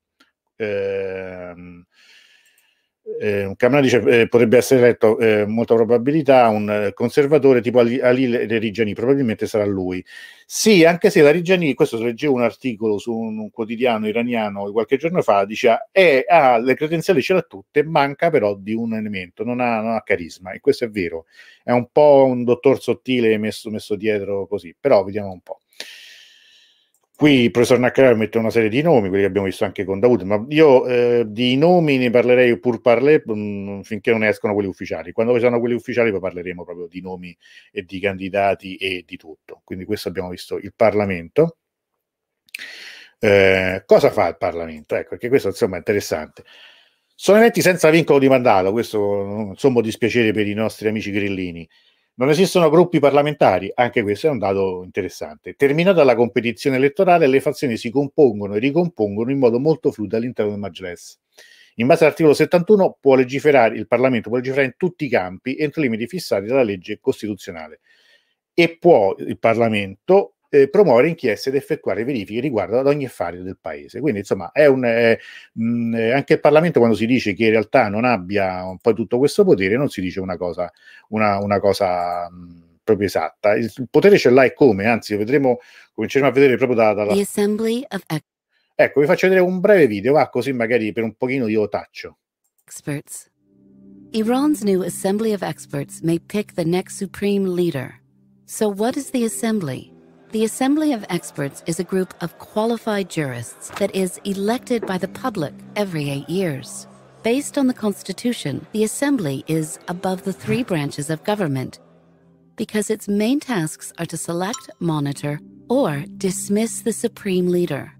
ehm, eh, Camera dice eh, potrebbe essere eletto eh, molta probabilità un eh, conservatore tipo Ali, Ali Reggiani, probabilmente sarà lui. Sì, anche se la Reggiani, questo leggevo un articolo su un, un, quotidiano iraniano qualche giorno fa, diceva eh, ah, le credenziali ce l'ha tutte, manca però di un elemento, non ha, non ha, carisma e questo è vero, è un po' un dottor sottile messo, messo dietro così, però vediamo un po'. Qui il professor Naccarello mette una serie di nomi, quelli che abbiamo visto anche con Daud, ma io eh, di nomi ne parlerei pur parlé mm, finché non escono quelli ufficiali. Quando ci saranno quelli ufficiali poi parleremo proprio di nomi e di candidati e di tutto. Quindi questo abbiamo visto il Parlamento. Eh, cosa fa il Parlamento? Ecco, perché questo insomma è interessante. Sono eventi senza vincolo di mandato, questo è un sommo dispiacere per i nostri amici grillini. Non esistono gruppi parlamentari, anche questo è un dato interessante. Terminata la competizione elettorale, le fazioni si compongono e ricompongono in modo molto fluido all'interno del Majles. In base all'articolo 71 può legiferare, il Parlamento può legiferare in tutti i campi entro i limiti fissati dalla legge costituzionale e può il Parlamento eh, promuovere inchieste ed effettuare verifiche riguardo ad ogni affare del paese. Quindi, insomma, è un, eh, mh, eh, anche il Parlamento quando si dice che in realtà non abbia un po' tutto questo potere, non si dice una cosa, una, una cosa mh, proprio esatta. Il, il potere ce l'ha e come, anzi, vedremo, cominceremo a vedere proprio da, dalla... Ecco, vi faccio vedere un breve video, va così magari per un pochino io taccio. Experts. Iran's new assembly of experts may pick the next supreme leader. So what is the assembly? The Assembly of Experts is a group of qualified jurists that is elected by the public every eight years. Based on the Constitution, the Assembly is above the three branches of government because its main tasks are to select, monitor, or dismiss the Supreme Leader.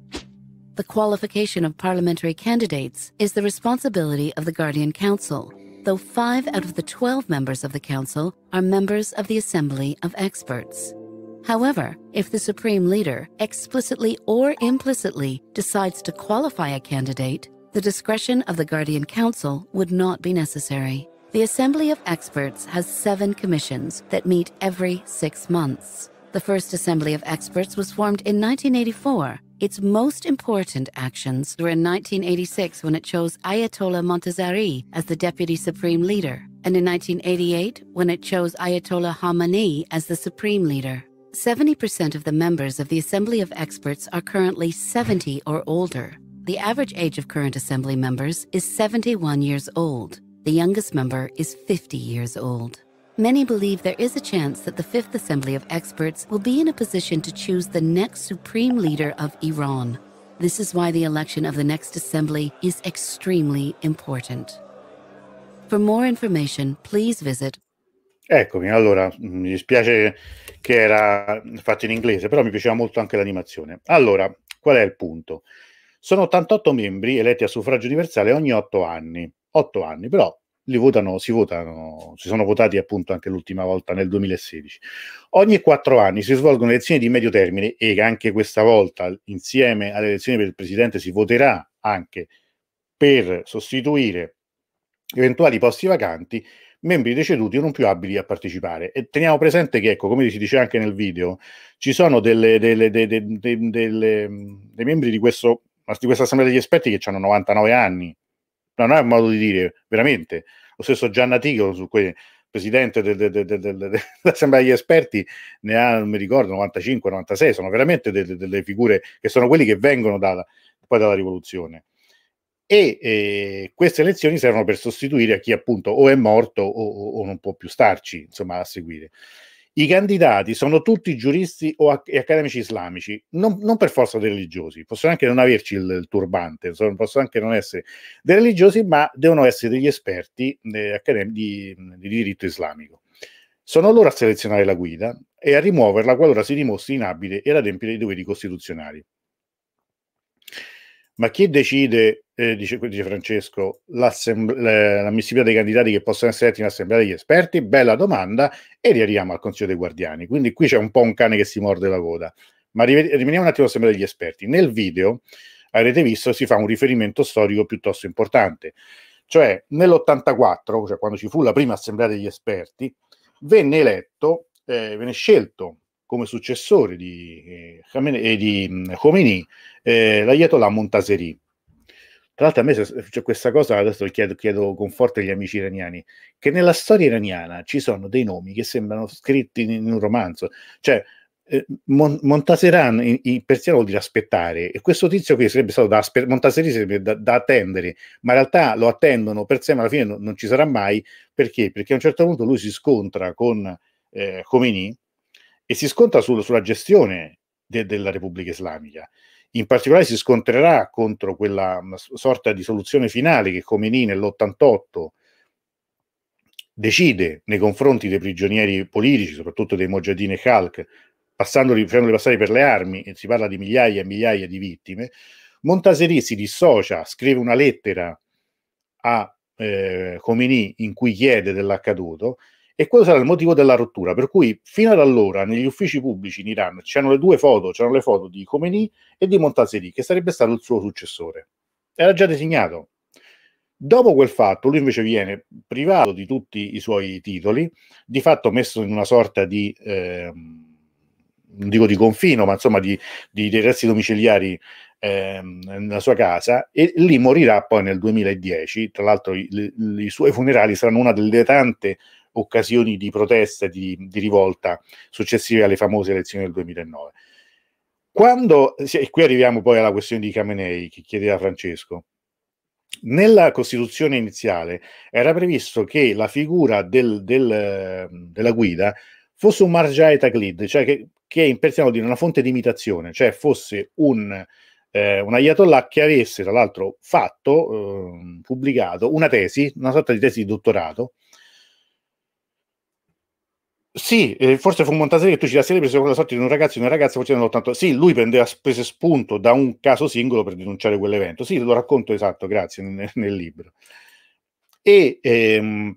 The qualification of parliamentary candidates is the responsibility of the Guardian Council, though five out of the 12 members of the Council are members of the Assembly of Experts. However, if the Supreme Leader explicitly or implicitly decides to qualify a candidate, the discretion of the Guardian Council would not be necessary. The Assembly of Experts has seven commissions that meet every six months. The first Assembly of Experts was formed in 1984. Its most important actions were in 1986 when it chose Ayatollah Montazeri as the Deputy Supreme Leader, and in 1988 when it chose Ayatollah Khamenei as the Supreme Leader. 70% of the members of the Assembly of Experts are currently 70 or older. The average age of current Assembly members is 71 years old. The youngest member is 50 years old. Many believe there is a chance that the Fifth Assembly of Experts will be in a position to choose the next supreme leader of Iran. This is why the election of the next assembly is extremely important. For more information, please visit. Eccomi, allora mi dispiace che era fatto in inglese, però mi piaceva molto anche l'animazione. Allora, qual è il punto? Sono 88 membri eletti a suffragio universale ogni 8 anni, 8 anni però li votano, si votano, si sono votati appunto anche l'ultima volta nel 2016. Ogni 4 anni si svolgono le elezioni di medio termine e anche questa volta insieme alle elezioni per il Presidente si voterà anche per sostituire eventuali posti vacanti membri deceduti non più abili a partecipare. E teniamo presente che, ecco, come si dice anche nel video, ci sono delle, delle, delle, dei membri di, questo, di questa assemblea degli esperti che hanno 99 anni. non è un modo di dire, veramente. Lo stesso Gianna Tigolo, su cui presidente de, de, de, dell'assemblea degli esperti, ne ha, non mi ricordo, 95-96, sono veramente delle figure che sono quelli che vengono dalla, poi dalla rivoluzione e eh, queste elezioni servono per sostituire a chi appunto o è morto o, o non può più starci, insomma, a seguire. I candidati sono tutti giuristi o accademici islamici, non, non, per forza dei religiosi, possono anche non averci il, il turbante, possono anche non essere dei religiosi, ma devono essere degli esperti eh, di, di, diritto islamico. Sono loro a selezionare la guida e a rimuoverla qualora si dimostri inabile e ad adempiere i doveri costituzionali ma chi decide, eh, dice, dice, Francesco, l'ammissibilità dei candidati che possono essere eletti in assemblea degli esperti? Bella domanda e arriviamo al Consiglio dei Guardiani. Quindi qui c'è un po' un cane che si morde la coda. Ma rimaniamo un attimo all'assemblea degli esperti. Nel video, avrete visto, si fa un riferimento storico piuttosto importante. Cioè, nell'84, cioè quando ci fu la prima assemblea degli esperti, venne eletto, eh, venne scelto come successore di, eh, eh di mm, Khomeini eh, l'Ayatollah Montaseri. Tra l'altro a me c'è questa cosa, adesso chiedo, chiedo con forte agli amici iraniani, che nella storia iraniana ci sono dei nomi che sembrano scritti in, in un romanzo, cioè eh, Montaseran in, persiano vuol dire aspettare e questo tizio qui sarebbe stato da aspettare, Montaseri sarebbe da, da, attendere, ma in realtà lo attendono per sé, ma alla fine no, non ci sarà mai, perché? Perché a un certo punto lui si scontra con eh, Khomeini, e si sconta sul, sulla gestione de, della Repubblica Islamica. In particolare si scontrerà contro quella mm, sorta di soluzione finale che Khomeini nell'88 decide nei confronti dei prigionieri politici, soprattutto dei Mojadine e Khalk, facendoli passare per le armi, e si parla di migliaia e migliaia di vittime, Montaseri si dissocia, scrive una lettera a eh, Khomeini in cui chiede dell'accaduto e quello sarà il motivo della rottura. Per cui fino ad allora negli uffici pubblici in Iran c'erano le due foto, c'erano le foto di Khomeini e di Montaseri, che sarebbe stato il suo successore. Era già designato. Dopo quel fatto lui invece viene privato di tutti i suoi titoli, di fatto messo in una sorta di... Eh, non dico di confino, ma insomma di, di, di resti domiciliari ehm, nella sua casa e lì morirà poi nel 2010. Tra l'altro i, i, i suoi funerali saranno una delle tante occasioni di protesta e di, di rivolta successive alle famose elezioni del 2009. Quando, e qui arriviamo poi alla questione di Camenei, che chiedeva Francesco, nella Costituzione iniziale era previsto che la figura del, del, della guida fosse un marjai taklid, cioè che, che in persiano dire una fonte di imitazione, cioè fosse un, eh, un ayatollah che avesse tra l'altro fatto, eh, pubblicato una tesi, una sorta di tesi di dottorato, sì, eh, forse fu Montaseri che tu ci dassi preso con la sorte di un ragazzo e una ragazza, forse nell'80. Sì, lui prendeva, prese spunto da un caso singolo per denunciare quell'evento. Sì, lo racconto esatto, grazie, nel, nel libro. E ehm,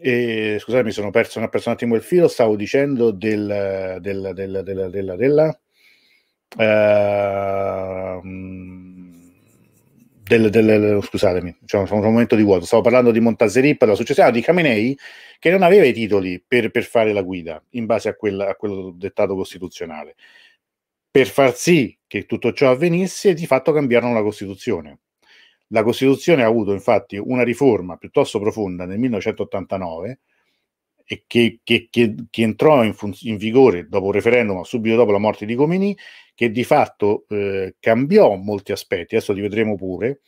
e, scusate, mi sono perso, una un attimo il filo. Stavo dicendo del, della, della, della, della, della uh, del, del, scusatemi, cioè, sono un momento di vuoto. Stavo parlando di Montaserip, della successione di Khamenei, che non aveva i titoli per, per fare la guida in base a, quella, a quello dettato costituzionale. Per far sì che tutto ciò avvenisse, di fatto cambiarono la Costituzione. La Costituzione ha avuto infatti una riforma piuttosto profonda nel 1989 e che, che, che, che entrò in, in, vigore dopo il referendum, subito dopo la morte di Comini, che di fatto eh, cambiò molti aspetti, adesso li vedremo pure,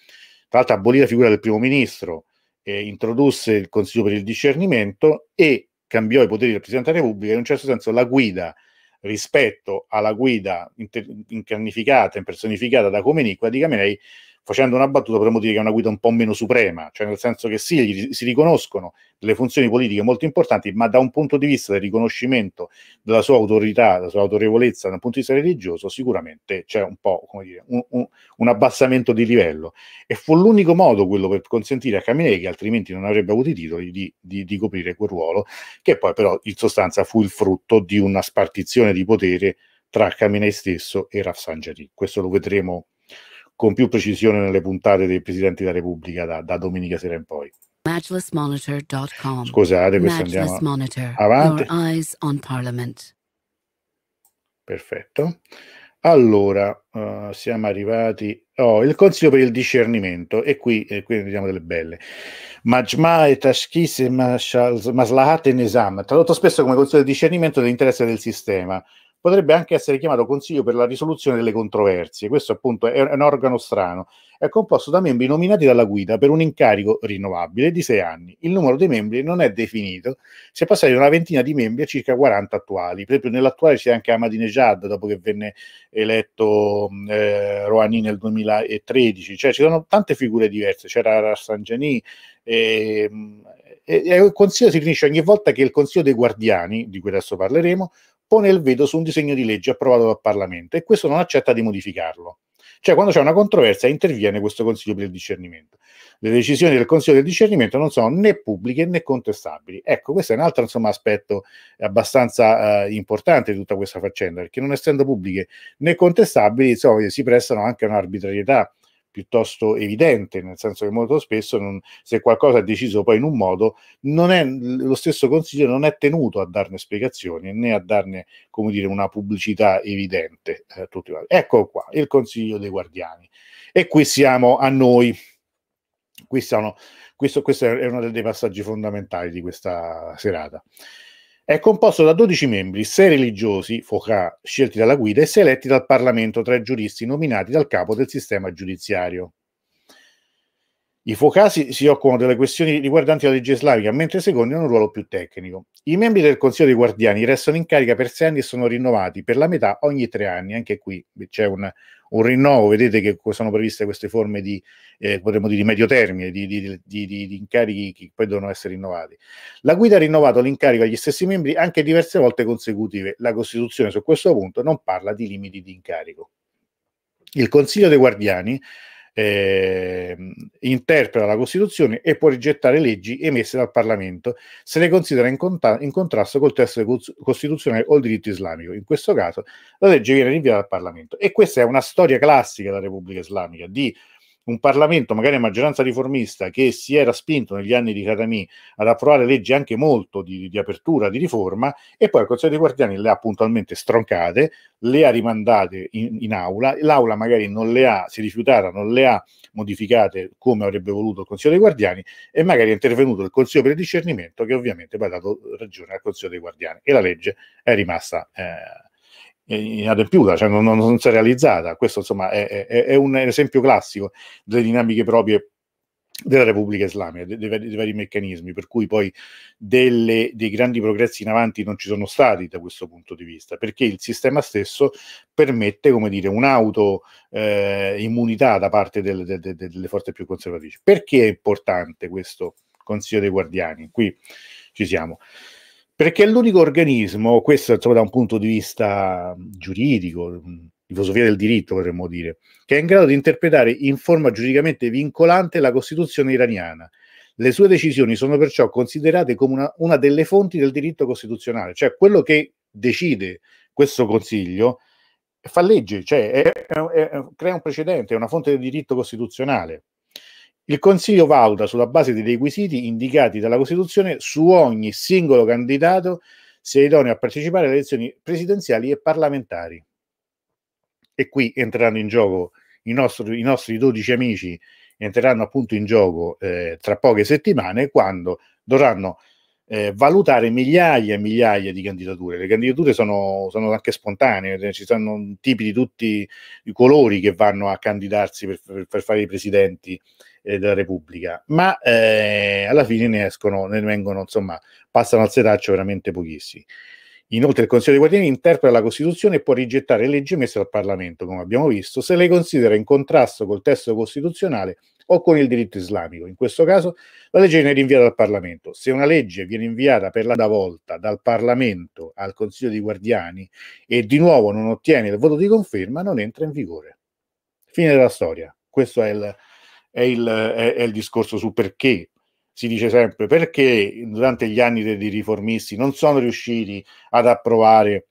tra l'altro abolì la figura del primo ministro, eh, introdusse il Consiglio per il discernimento e cambiò i poteri del Presidente della Repubblica, in un certo senso la guida rispetto alla guida inter- incarnificata, impersonificata da Comini, praticamente lei facendo una battuta potremmo dire che è una guida un po' meno suprema, cioè nel senso che sì, gli, si riconoscono delle funzioni politiche molto importanti, ma da un punto di vista del riconoscimento della sua autorità, della sua autorevolezza dal punto di vista religioso, sicuramente c'è un po' come dire, un, un, un abbassamento di livello. E fu l'unico modo quello per consentire a Caminei, che altrimenti non avrebbe avuto i titoli, di, di, di coprire quel ruolo, che poi però in sostanza fu il frutto di una spartizione di potere tra Caminei stesso e Rafsanjani. Questo lo vedremo con più precisione nelle puntate dei Presidenti della Repubblica da, da domenica sera in poi. Scusate, questo andiamo Monitor, avanti. Perfetto. Allora, uh, siamo arrivati... Oh, il Consiglio per il discernimento, e qui, e eh, qui vediamo delle belle. Majma e Tashkis e Maslahat e Nesam, tradotto spesso come Consiglio del discernimento dell'interesse del sistema potrebbe anche essere chiamato Consiglio per la risoluzione delle controversie. Questo appunto è un organo strano. È composto da membri nominati dalla guida per un incarico rinnovabile di sei anni. Il numero dei membri non è definito, si è passati da una ventina di membri a circa 40 attuali. Proprio nell'attuale c'è anche Ahmadinejad dopo che venne eletto eh, Rouhani nel 2013. Cioè ci sono tante figure diverse. C'era Rafsanjani, e, il consiglio si finisce ogni volta che il consiglio dei guardiani, di cui adesso parleremo, pone il veto su un disegno di legge approvato dal Parlamento e questo non accetta di modificarlo. Cioè, quando c'è una controversia, interviene questo Consiglio per il discernimento. Le decisioni del Consiglio del discernimento non sono né pubbliche né contestabili. Ecco, questo è un altro insomma, aspetto abbastanza eh, importante di tutta questa faccenda, perché non essendo pubbliche né contestabili, insomma, si prestano anche a un'arbitrarietà piuttosto evidente, nel senso che molto spesso non, se qualcosa è deciso poi in un modo, non è, lo stesso Consiglio non è tenuto a darne spiegazioni né a darne come dire, una pubblicità evidente. Eh, ecco qua, il Consiglio dei Guardiani. E qui siamo a noi. Qui sono, questo, questo è uno dei passaggi fondamentali di questa serata. È composto da 12 membri, 6 religiosi, Foucault, scelti dalla guida, e 6 eletti dal Parlamento, tra i giuristi nominati dal capo del sistema giudiziario. I focasi si occupano delle questioni riguardanti la legge islamica, mentre i secondi hanno un ruolo più tecnico. I membri del Consiglio dei Guardiani restano in carica per 6 anni e sono rinnovati per la metà ogni 3 anni. Anche qui c'è un un rinnovo, vedete che sono previste queste forme di, eh, potremmo dire, di medio termine, di, di, di, incarichi che poi devono essere rinnovati. La guida ha rinnovato l'incarico agli stessi membri anche diverse volte consecutive. La Costituzione su questo punto non parla di limiti di incarico. Il Consiglio dei Guardiani eh, interpreta la Costituzione e può rigettare leggi emesse dal Parlamento se le considera in, conta- in contrasto col testo costituzionale o il diritto islamico. In questo caso la legge viene rinviata al Parlamento. E questa è una storia classica della Repubblica Islamica di un Parlamento, magari a maggioranza riformista, che si era spinto negli anni di Catami ad approvare leggi anche molto di, di apertura, di riforma, e poi il Consiglio dei Guardiani le ha puntualmente stroncate, le ha rimandate in, in aula, l'aula magari non le ha, si rifiutata, non le ha modificate come avrebbe voluto il Consiglio dei Guardiani, e magari è intervenuto il Consiglio per il discernimento, che ovviamente poi ha dato ragione al Consiglio dei Guardiani, e la legge è rimasta... Eh, eh, inadempiuta, cioè non, non, non, si è realizzata. Questo insomma è, è, è, un esempio classico delle dinamiche proprie della Repubblica Islamica, dei, dei, dei vari meccanismi, per cui poi delle, dei grandi progressi in avanti non ci sono stati da questo punto di vista, perché il sistema stesso permette, come dire, un'auto eh, da parte del, de, de, delle forze più conservatrici. Perché è importante questo Consiglio dei Guardiani? Qui ci siamo perché è l'unico organismo, questo insomma, da un punto di vista giuridico, di filosofia del diritto potremmo dire, che è in grado di interpretare in forma giuridicamente vincolante la Costituzione iraniana. Le sue decisioni sono perciò considerate come una, una delle fonti del diritto costituzionale, cioè quello che decide questo Consiglio fa legge, cioè è, è, è, crea un precedente, è una fonte del diritto costituzionale. Il Consiglio valuta sulla base dei requisiti indicati dalla Costituzione su ogni singolo candidato se è idoneo a partecipare alle elezioni presidenziali e parlamentari. E qui entreranno in gioco i nostri, i nostri 12 amici, entreranno appunto in gioco eh, tra poche settimane quando dovranno eh, valutare migliaia e migliaia di candidature. Le candidature sono, sono anche spontanee, eh, ci sono tipi di tutti i colori che vanno a candidarsi per, per, per fare i presidenti eh, della Repubblica, ma eh, alla fine ne escono, ne vengono, insomma, passano al setaccio veramente pochissimi. Inoltre il Consiglio dei Guardiani interpreta la Costituzione e può rigettare leggi emesse dal Parlamento, come abbiamo visto, se le considera in contrasto col testo costituzionale o con il diritto islamico. In questo caso la legge viene rinviata dal Parlamento. Se una legge viene inviata per la volta dal Parlamento al Consiglio dei Guardiani e di nuovo non ottiene il voto di conferma, non entra in vigore. Fine della storia. Questo è il, è il, è, è il discorso su perché si dice sempre perché durante gli anni dei riformisti non sono riusciti ad approvare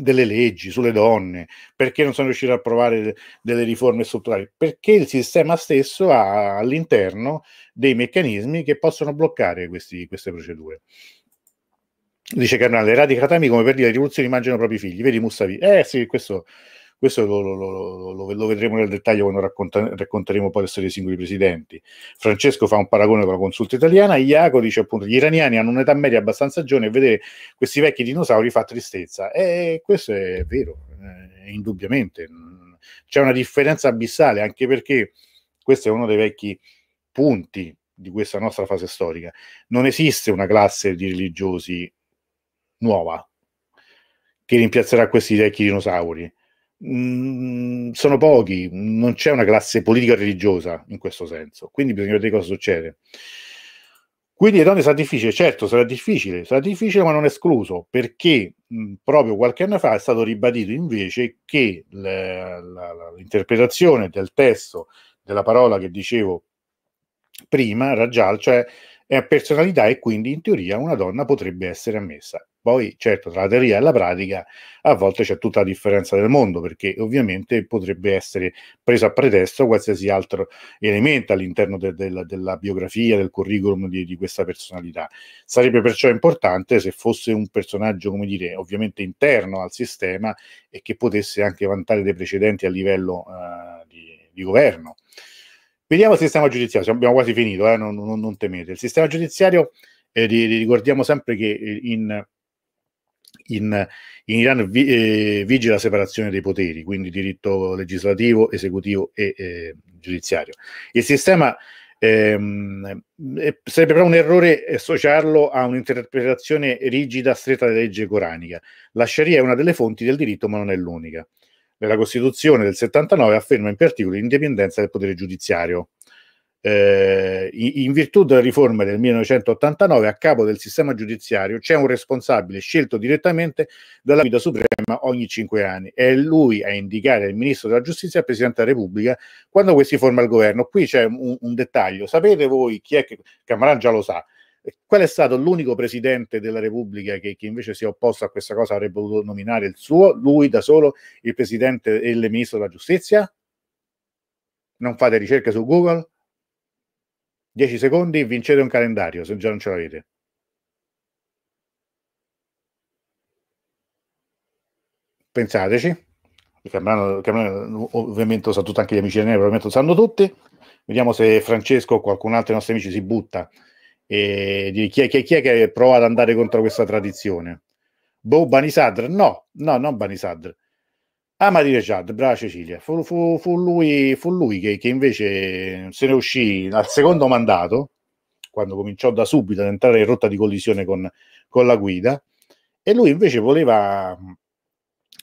delle leggi sulle donne, perché non sono riusciti ad approvare delle riforme strutturali, perché il sistema stesso ha all'interno dei meccanismi che possono bloccare questi, queste procedure. Dice Carnale, radicatami come per dire le rivoluzioni mangiano i propri figli, vedi Mustavi. Eh sì, questo questo lo, lo, lo, lo vedremo nel dettaglio quando racconta, racconteremo poi le storie dei singoli presidenti. Francesco fa un paragone con la consulta italiana, Iaco dice appunto gli iraniani hanno un'età media abbastanza giovane e vedere questi vecchi dinosauri fa tristezza. E questo è vero, eh, indubbiamente. C'è una differenza abissale, anche perché questo è uno dei vecchi punti di questa nostra fase storica. Non esiste una classe di religiosi nuova che rimpiazzerà questi vecchi dinosauri. Mm, sono pochi, non c'è una classe politica religiosa in questo senso, quindi bisogna vedere cosa succede. Quindi le donne sarà difficile, certo sarà difficile, sarà difficile ma non escluso, perché mh, mm, proprio qualche anno fa è stato ribadito invece che le, la, l'interpretazione del testo, della parola che dicevo prima, Rajal, cioè è personalità e quindi in teoria una donna potrebbe essere ammessa. Poi, certo, tra la teoria e la pratica a volte c'è tutta la differenza del mondo, perché ovviamente potrebbe essere preso a pretesto qualsiasi altro elemento all'interno de- de- della biografia, del curriculum di-, di questa personalità. Sarebbe perciò importante se fosse un personaggio, come dire, ovviamente interno al sistema e che potesse anche vantare dei precedenti a livello eh, di, di governo. Vediamo il sistema giudiziario, abbiamo quasi finito, eh? non, non, non, temete. Il sistema giudiziario, eh, ricordiamo sempre che eh, in in, in Iran vi, eh, vige la separazione dei poteri, quindi diritto legislativo, esecutivo e eh, giudiziario. Il sistema ehm, sarebbe però un errore associarlo a un'interpretazione rigida, stretta della legge coranica. La Sharia è una delle fonti del diritto, ma non è l'unica. Nella Costituzione del 79 afferma in particolare l'indipendenza del potere giudiziario eh, in virtù della riforma del 1989 a capo del sistema giudiziario c'è un responsabile scelto direttamente dalla guida suprema ogni cinque anni. È lui a indicare il ministro della giustizia e il presidente della Repubblica quando questi forma il governo. Qui c'è un, un dettaglio. Sapete voi chi è che Camaran già lo sa. Eh, qual è stato l'unico presidente della Repubblica che, che invece si è opposto a questa cosa avrebbe voluto nominare il suo, lui da solo, il presidente e il ministro della giustizia? Non fate ricerche su Google? 10 secondi, vincete un calendario se già non ce l'avete. Pensateci, il campionato, il campionato ovviamente lo sa tutto, anche gli amici dell'Ene probabilmente lo sanno tutti. Vediamo se Francesco o qualcun altro dei nostri amici si butta e di chi è, chi chi è che prova ad andare contro questa tradizione. Boh, Banisadr? No, no, non Banisadr. Ah, Maria Chad, brava Cecilia. Fu, fu, fu lui, fu lui che, che, invece se ne uscì al secondo mandato, quando cominciò da subito ad entrare in rotta di collisione con, con la guida, e lui invece voleva,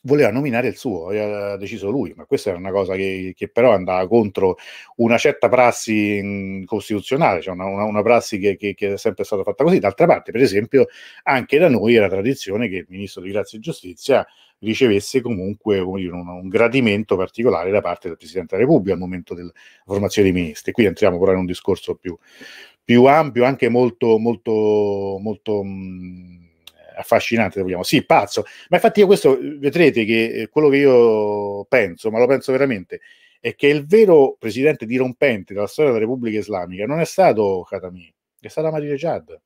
voleva, nominare il suo, aveva deciso lui, ma questa era una cosa che, che però andava contro una certa prassi mm, costituzionale, cioè una, una, una prassi che, che, che è sempre stata fatta così. D'altra parte, per esempio, anche da noi era tradizione che il ministro di Grazia e Giustizia ricevesse comunque dire, un, un, gradimento particolare da parte del Presidente della Repubblica al momento della formazione dei ministri. Qui entriamo però in un discorso più, più ampio, anche molto, molto, molto mh, mm, affascinante, vogliamo. Sì, pazzo, ma infatti io questo vedrete che eh, quello che io penso, ma lo penso veramente, è che il vero presidente dirompente della storia della Repubblica Islamica non è stato Khatami, è stata Maria Jad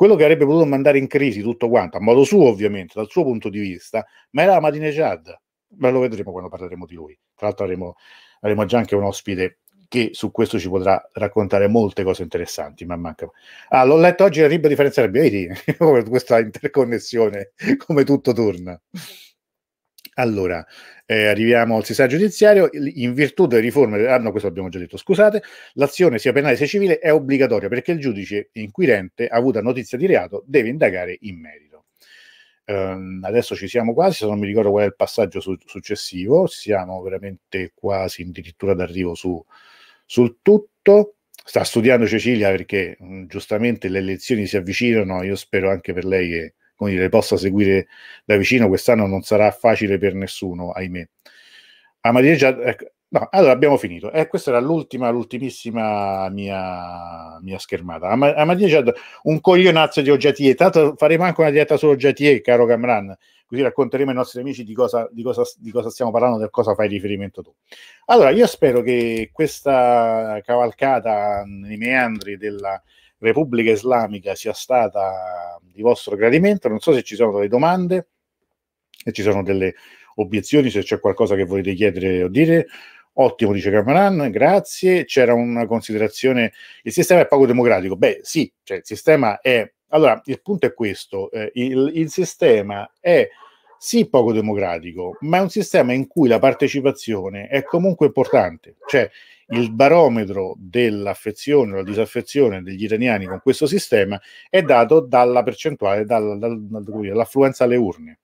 quello che avrebbe potuto mandare in crisi tutto quanto, a modo suo ovviamente, dal suo punto di vista, ma era la Ahmadinejad. Ma lo vedremo quando parleremo di lui. Tra l'altro avremo, avremo già anche un ospite che su questo ci potrà raccontare molte cose interessanti, ma manca. Ah, l'ho letto oggi la libera differenza, vedi, questa interconnessione, come tutto torna. Allora, eh, arriviamo al sistema giudiziario. In virtù delle riforme, ah no, questo abbiamo già detto, scusate, l'azione sia penale sia civile è obbligatoria perché il giudice inquirente, avuta notizia di reato, deve indagare in merito. Um, adesso ci siamo quasi, se non mi ricordo qual è il passaggio su- successivo, siamo veramente quasi addirittura d'arrivo su, sul tutto. Sta studiando Cecilia perché mh, mm, giustamente le elezioni si avvicinano, io spero anche per lei che come dire, possa seguire da vicino. Quest'anno non sarà facile per nessuno, ahimè. A ah, Marineggia, ecco, no, allora abbiamo finito. Eh, questa era l'ultima, l'ultimissima mia, mia scchermata. A, ah, Ma- ah, un coglionazzo di Oggiatie. Tanto faremo anche una diretta su Oggiatie, eh, caro Camran così racconteremo ai nostri amici di cosa, di, cosa, di cosa, stiamo parlando, di cosa fai riferimento tu. Allora, io spero che questa cavalcata mm, nei meandri della Repubblica Islamica sia stata di vostro gradimento. Non so se ci sono delle domande, se ci sono delle obiezioni, se c'è qualcosa che volete chiedere o dire. Ottimo, dice Cameron, grazie. C'era una considerazione, il sistema è poco democratico. Beh, sì, cioè il sistema è... Allora, il punto è questo, eh, il, il sistema è sì poco democratico, ma è un sistema in cui la partecipazione è comunque importante. Cioè, il barometro dell'affezione o la disaffezione degli iraniani con questo sistema è dato dalla percentuale, dall'affluenza alle urne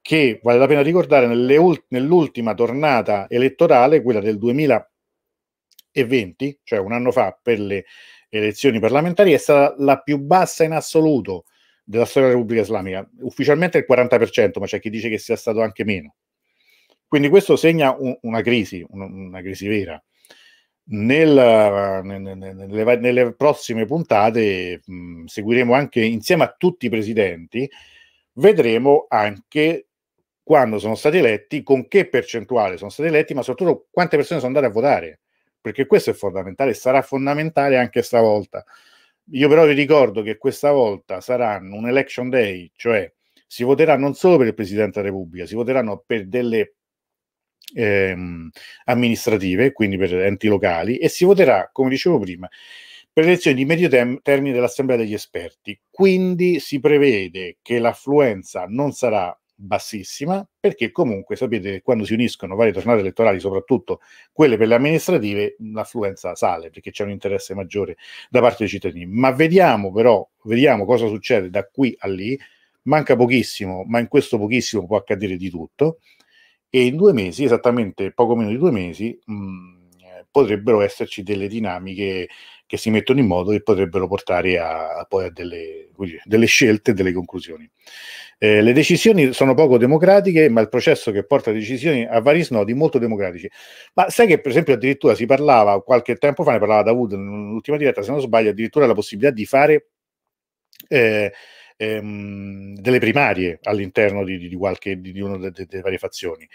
che vale la pena ricordare nell'ultima tornata elettorale, quella del 2020, cioè un anno fa per le elezioni parlamentari, è stata la più bassa in assoluto della storia della Repubblica Islamica, ufficialmente il 40%, ma c'è chi dice che sia stato anche meno. Quindi questo segna un- una crisi, un- una crisi vera nel, nelle, nelle, prossime puntate mh, seguiremo anche insieme a tutti i presidenti, vedremo anche quando sono stati eletti, con che percentuale sono stati eletti, ma soprattutto quante persone sono andate a votare, perché questo è fondamentale, sarà fondamentale anche stavolta. Io però vi ricordo che questa volta saranno un election day, cioè si voterà non solo per il Presidente della Repubblica, si voteranno per delle ehm, amministrative, quindi per enti locali, e si voterà, come dicevo prima, per elezioni di medio tem- termine dell'Assemblea degli esperti. Quindi si prevede che l'affluenza non sarà bassissima, perché comunque sapete che quando si uniscono varie tornate elettorali, soprattutto quelle per le amministrative, l'affluenza sale perché c'è un interesse maggiore da parte dei cittadini. Ma vediamo però, vediamo cosa succede da qui a lì. Manca pochissimo, ma in questo pochissimo può accadere di tutto e in due mesi, esattamente poco meno di due mesi, mh, mm, eh, potrebbero esserci delle dinamiche che si mettono in moto e potrebbero portare a, poi a delle, delle scelte, delle conclusioni. Eh, le decisioni sono poco democratiche, ma il processo che porta a decisioni a vari snodi molto democratici. Ma sai che, per esempio, addirittura si parlava qualche tempo fa, ne parlava Davud nell'ultima diretta, se non sbaglio, addirittura la possibilità di fare. Eh, ehm, delle primarie all'interno di, di, qualche, di una delle, delle varie fazioni.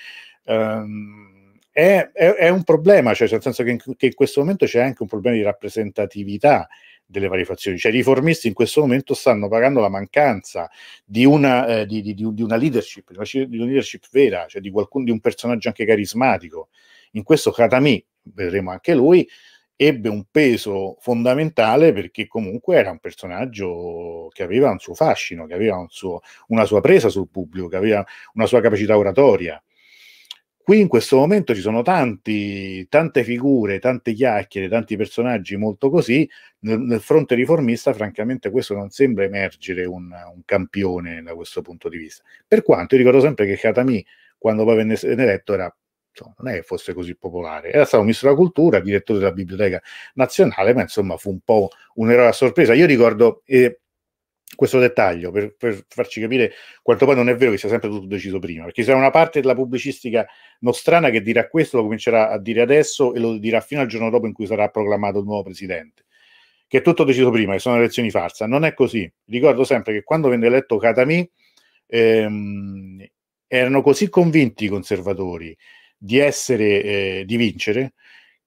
Um, è, è, è, un problema, cioè nel senso che in, che in, questo momento c'è anche un problema di rappresentatività delle varie fazioni, cioè i riformisti in questo momento stanno pagando la mancanza di una, eh, di, di, di una leadership, di una leadership vera, cioè di, qualcun, di un personaggio anche carismatico. In questo Katami, vedremo anche lui, ebbe un peso fondamentale perché comunque era un personaggio che aveva un suo fascino, che aveva un suo, una sua presa sul pubblico, che aveva una sua capacità oratoria. Qui in questo momento ci sono tanti, tante figure, tante chiacchiere, tanti personaggi molto così. Nel, nel fronte riformista, francamente, questo non sembra emergere un, un, campione da questo punto di vista. Per quanto, io ricordo sempre che Katami, quando poi venne eletto, era insomma, non è che fosse così popolare. Era stato ministro della cultura, direttore della biblioteca nazionale, ma insomma fu un po' un eroe a sorpresa. Io ricordo eh, questo dettaglio per, per, farci capire quanto poi non è vero che sia sempre tutto deciso prima, perché c'è una parte della pubblicistica nostrana che dirà questo, lo comincerà a dire adesso e lo dirà fino al giorno dopo in cui sarà proclamato il nuovo presidente che è tutto deciso prima, che sono elezioni farsa. Non è così. Ricordo sempre che quando venne eletto Katami ehm, erano così convinti i conservatori di essere, eh, di vincere,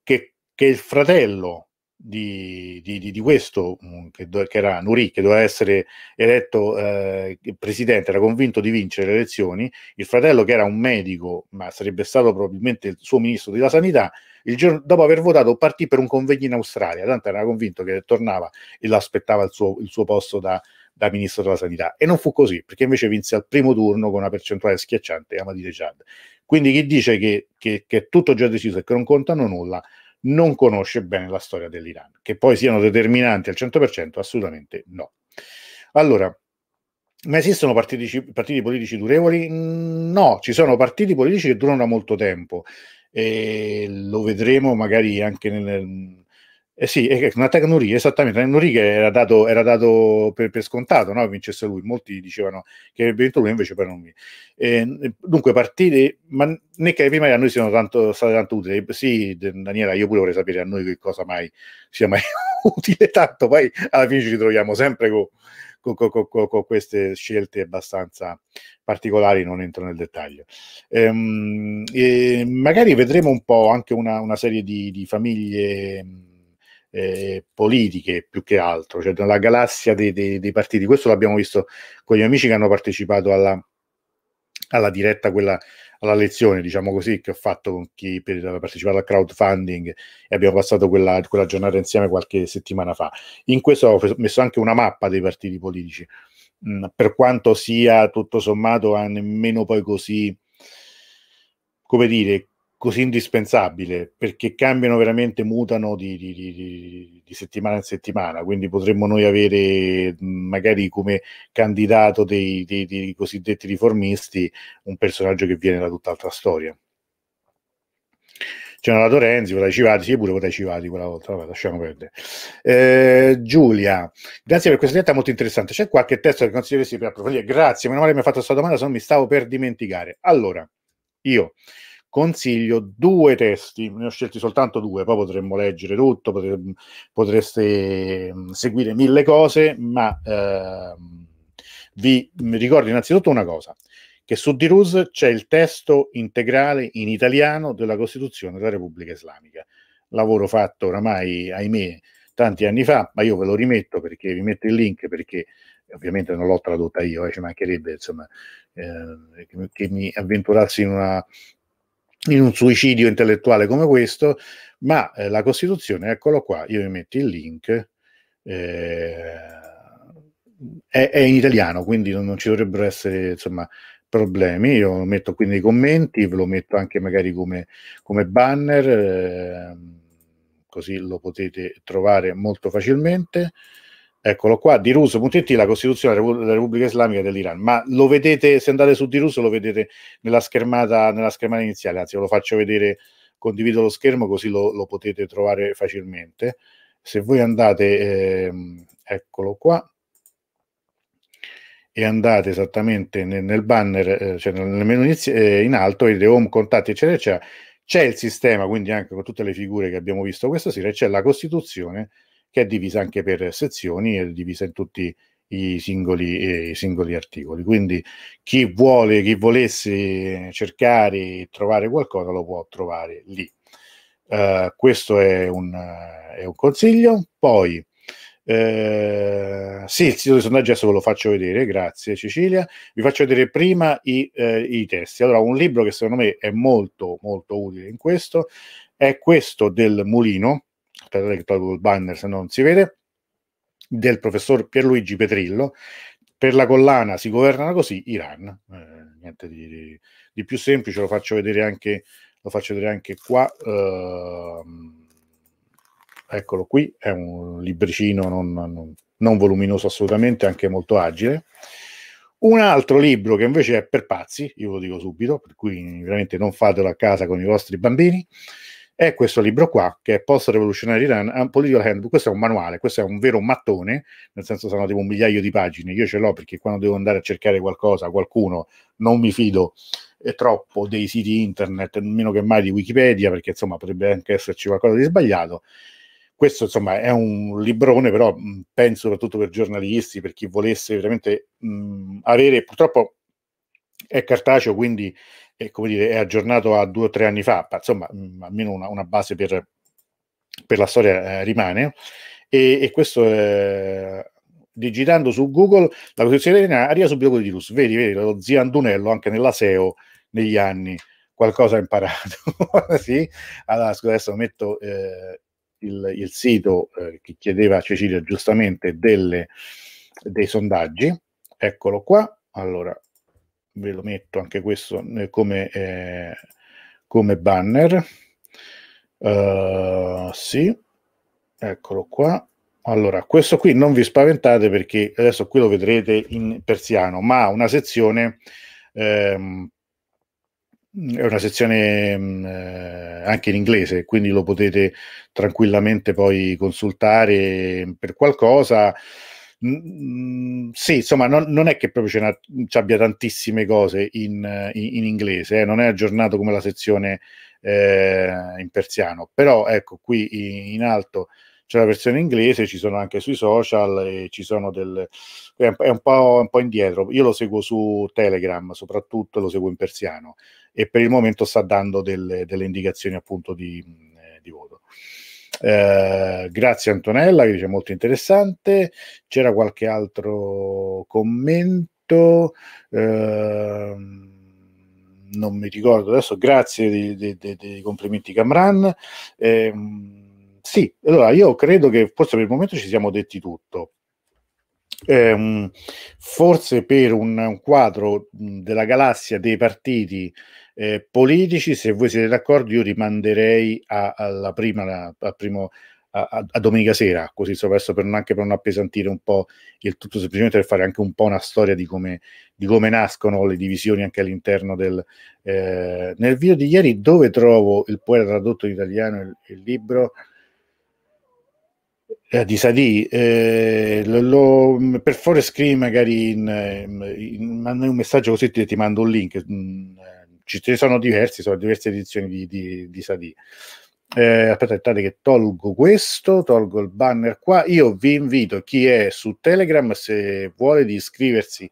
che, che il fratello di, di, di, questo, mm, che, do, che era Nuri, che doveva essere eletto eh, presidente, era convinto di vincere le elezioni, il fratello che era un medico, ma sarebbe stato probabilmente il suo ministro della sanità, il giorno, dopo aver votato partì per un convegno in Australia, tanto era convinto che tornava e l'aspettava il suo, il suo posto da, da ministro della sanità e non fu così perché invece vinse al primo turno con una percentuale schiacciante Amadine Chad quindi chi dice che, che, che, è tutto già deciso e che non contano nulla non conosce bene la storia dell'Iran che poi siano determinanti al 100% assolutamente no allora ma esistono partiti, partiti politici durevoli? Mm, no, ci sono partiti politici che durano da molto tempo e lo vedremo magari anche nel... Eh sì, è una Nuri, esattamente, Nuri che era dato, era dato per, per, scontato, no? vincesse lui, molti dicevano che avrebbe vinto lui, invece poi non mi. Eh, dunque partite, ma né che prima a noi siano tanto, state tanto utili, eh, sì Daniela, io pure vorrei sapere a noi che cosa mai sia mai utile tanto, poi alla fine ci troviamo sempre con con, con, con, con queste scelte abbastanza particolari, non entro nel dettaglio. Ehm, magari vedremo un po' anche una, una serie di, di famiglie. Eh, politiche più che altro, cioè nella galassia dei, dei, dei partiti. Questo l'abbiamo visto con gli amici che hanno partecipato alla, alla diretta, quella alla lezione, diciamo così, che ho fatto con chi per partecipare al crowdfunding e abbiamo passato quella, quella giornata insieme qualche settimana fa. In questo ho messo anche una mappa dei partiti politici, mh, mm, per quanto sia tutto sommato nemmeno poi così, come dire, così indispensabile perché cambiano veramente, mutano di, di, di, di, settimana in settimana, quindi potremmo noi avere magari come candidato dei, dei, dei cosiddetti riformisti un personaggio che viene da tutt'altra storia. C'è una Lorenzi, quella Civati, sì pure quella Civati quella volta, vabbè lasciamo perdere. Eh, Giulia, grazie per questa diretta molto interessante, c'è qualche testo che consiglieresti per approfondire? Grazie, meno male mi ha fatto questa domanda, se no mi stavo per dimenticare. Allora, io consiglio due testi, ne ho scelti soltanto due, poi potremmo leggere tutto, potreste mm, seguire mille cose, ma eh, vi ricordo innanzitutto una cosa, che su Diruz c'è il testo integrale in italiano della Costituzione della Repubblica Islamica, lavoro fatto oramai, ahimè, tanti anni fa, ma io ve lo rimetto perché vi metto il link perché ovviamente non l'ho tradotta io, eh, ci mancherebbe insomma, eh, che mi avventurassi in una in un suicidio intellettuale come questo, ma eh, la Costituzione, eccolo qua, io vi metto il link, eh, è, è, in italiano, quindi non, non ci dovrebbero essere insomma, problemi. Io lo metto qui nei commenti, ve lo metto anche magari come, come banner, eh, così lo potete trovare molto facilmente. Eccolo qua, diruso.it, la Costituzione della Repubblica Islamica dell'Iran. Ma lo vedete, se andate su diruso, lo vedete nella schermata, nella schermata iniziale, anzi ve lo faccio vedere, condivido lo schermo così lo, lo potete trovare facilmente. Se voi andate, eh, eccolo qua, e andate esattamente nel, nel banner, eh, cioè nel menu inizio, eh, in alto, vedete home, contatti, eccetera, eccetera, c'è il sistema, quindi anche con tutte le figure che abbiamo visto questa sera, c'è la Costituzione che è divisa anche per sezioni e divisa in tutti i singoli, i singoli articoli. Quindi chi vuole, chi volesse cercare e trovare qualcosa lo può trovare lì. Uh, questo è un, è un, consiglio. Poi, eh, sì, il sito di sondaggio adesso ve lo faccio vedere, grazie Cecilia. Vi faccio vedere prima i, eh, i testi. Allora, un libro che secondo me è molto, molto utile in questo è questo del Mulino aspettate che tolgo il banner se non si vede, del professor Pierluigi Petrillo, per la collana si governano così Iran, eh, niente di, di, di, più semplice, lo faccio vedere anche, faccio vedere anche qua, eh, eccolo qui, è un libricino non, non, non voluminoso assolutamente, anche molto agile. Un altro libro che invece è per pazzi, io lo dico subito, per cui veramente non fatelo a casa con i vostri bambini, è questo libro qua, che è Post Revolutionary Iran, eh, Political Handbook, questo è un manuale, questo è un vero mattone, nel senso sono tipo un migliaio di pagine, io ce l'ho perché quando devo andare a cercare qualcosa, qualcuno, non mi fido eh, troppo dei siti internet, meno che mai di Wikipedia, perché insomma potrebbe anche esserci qualcosa di sbagliato. Questo insomma è un librone, però penso soprattutto per giornalisti, per chi volesse veramente mh, avere, purtroppo è cartaceo, quindi è, come dire, è aggiornato a due o tre anni fa, insomma mh, mm, almeno una, una, base per, per la storia eh, rimane. E, e questo eh, digitando su Google la posizione italiana arriva subito quello di Rus. Vedi, vedi, lo zio Andunello anche nella SEO negli anni qualcosa ha imparato. sì? Allora, scusa, adesso metto eh, il, il, sito eh, che chiedeva Cecilia giustamente delle, dei sondaggi. Eccolo qua. Allora, ve lo metto anche questo eh, come, eh, come banner. Uh, sì, eccolo qua. Allora, questo qui non vi spaventate perché adesso qui lo vedrete in persiano, ma ha una sezione ehm, è una sezione eh, anche in inglese, quindi lo potete tranquillamente poi consultare per qualcosa sì, insomma, non, non, è che proprio ce n'ha, ci abbia tantissime cose in, in, in inglese, eh, non è aggiornato come la sezione eh, in persiano, però ecco, qui in, in alto c'è la versione inglese, ci sono anche sui social, e ci sono del... È un, è un, po', indietro. Io lo seguo su Telegram, soprattutto lo seguo in persiano e per il momento sta dando delle, delle indicazioni appunto di, eh, di voto. Eh, grazie Antonella, che dice molto interessante. C'era qualche altro commento? Eh, non mi ricordo adesso. Grazie dei, complimenti, Camran. Eh, sì, allora io credo che forse per il momento ci siamo detti tutto. Ehm, forse per un, un quadro della galassia dei partiti eh, politici, se voi siete d'accordo, io rimanderei a, alla prima, a, primo, a, a, domenica sera, così adesso per, anche per non appesantire un po' il tutto, semplicemente per fare anche un po' una storia di come, di come nascono le divisioni anche all'interno del... Eh, nel video di ieri dove trovo il poeta tradotto in italiano, il, il libro eh, di Sadi, eh, per favore scrivi magari in, in, in, un messaggio così ti, ti mando un link. Mh, mm, ci sono diversi, sono diverse edizioni di, di, di Sadie. Eh, aspettate che tolgo questo, tolgo il banner qua. Io vi invito chi è su Telegram se vuole di iscriversi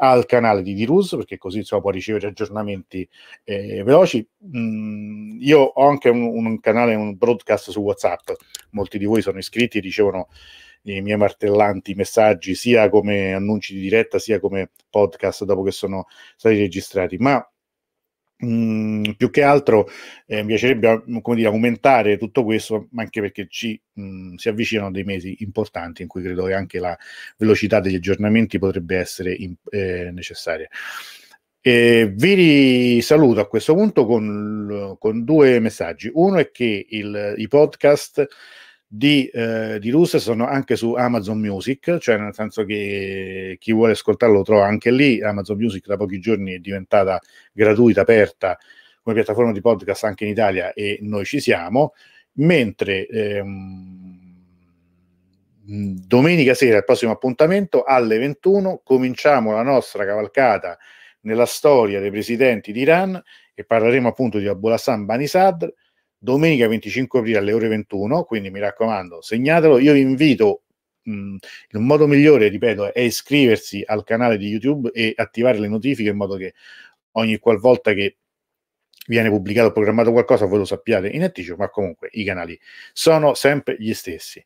al canale di Dirus perché così insomma, può ricevere aggiornamenti eh, veloci. Mm, io ho anche un, un, canale, un broadcast su WhatsApp. Molti di voi sono iscritti e ricevono i miei martellanti messaggi sia come annunci di diretta sia come podcast dopo che sono stati registrati. Ma Mm, più che altro eh, mi piacerebbe mm, dire, aumentare tutto questo, anche perché ci mm, si avvicinano dei mesi importanti in cui credo che anche la velocità degli aggiornamenti potrebbe essere in, eh, necessaria. E vi saluto a questo punto con, con due messaggi. Uno è che il, i podcast di, eh, di Russe sono anche su Amazon Music, cioè nel senso che chi vuole ascoltarlo lo trova anche lì. Amazon Music da pochi giorni è diventata gratuita, aperta come piattaforma di podcast anche in Italia e noi ci siamo. Mentre ehm, domenica sera, il prossimo appuntamento, alle 21, cominciamo la nostra cavalcata nella storia dei presidenti d'Iran e parleremo appunto di Abolassan Sadr domenica 25 aprile alle ore 21, quindi mi raccomando, segnatelo. Io vi invito, mh, mm, il modo migliore, ripeto, è iscriversi al canale di YouTube e attivare le notifiche in modo che ogni qualvolta che viene pubblicato o programmato qualcosa voi lo sappiate in anticipo, ma comunque i canali sono sempre gli stessi.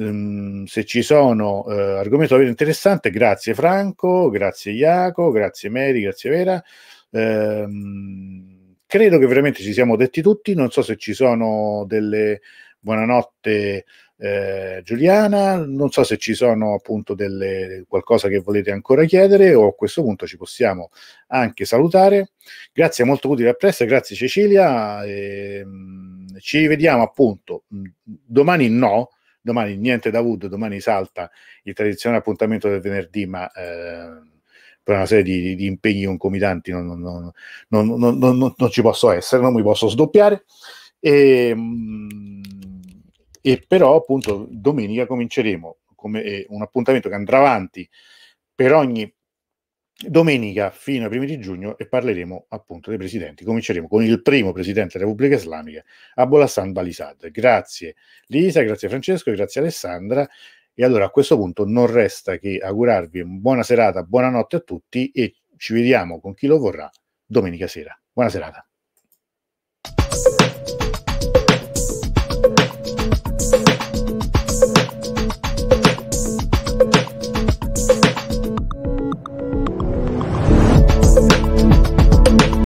Mm, se ci sono uh, argomenti davvero interessanti, grazie Franco, grazie Iaco, grazie Mary, grazie Vera. Um, Credo che veramente ci siamo detti tutti, non so se ci sono delle buonanotte eh, Giuliana, non so se ci sono appunto delle, qualcosa che volete ancora chiedere o a questo punto ci possiamo anche salutare. Grazie, molto utile a presto, grazie Cecilia, e, ehm, mh, ci vediamo appunto mh, mm, domani no, domani niente da Wood, domani salta il tradizionale appuntamento del venerdì, ma... Eh, per una serie di, di impegni concomitanti non, non, non, non, ci posso essere, non mi posso sdoppiare. E, ehm, e però appunto domenica cominceremo come eh, un appuntamento che andrà avanti per ogni domenica fino ai primi di giugno e parleremo appunto dei presidenti. Cominceremo con il primo presidente della Repubblica Islamica, Abolassan Balisad. Grazie Lisa, grazie Francesco, grazie Alessandra. E allora a questo punto non resta che augurarvi buona serata, buonanotte a tutti e ci vediamo con chi lo vorrà domenica sera. Buona serata.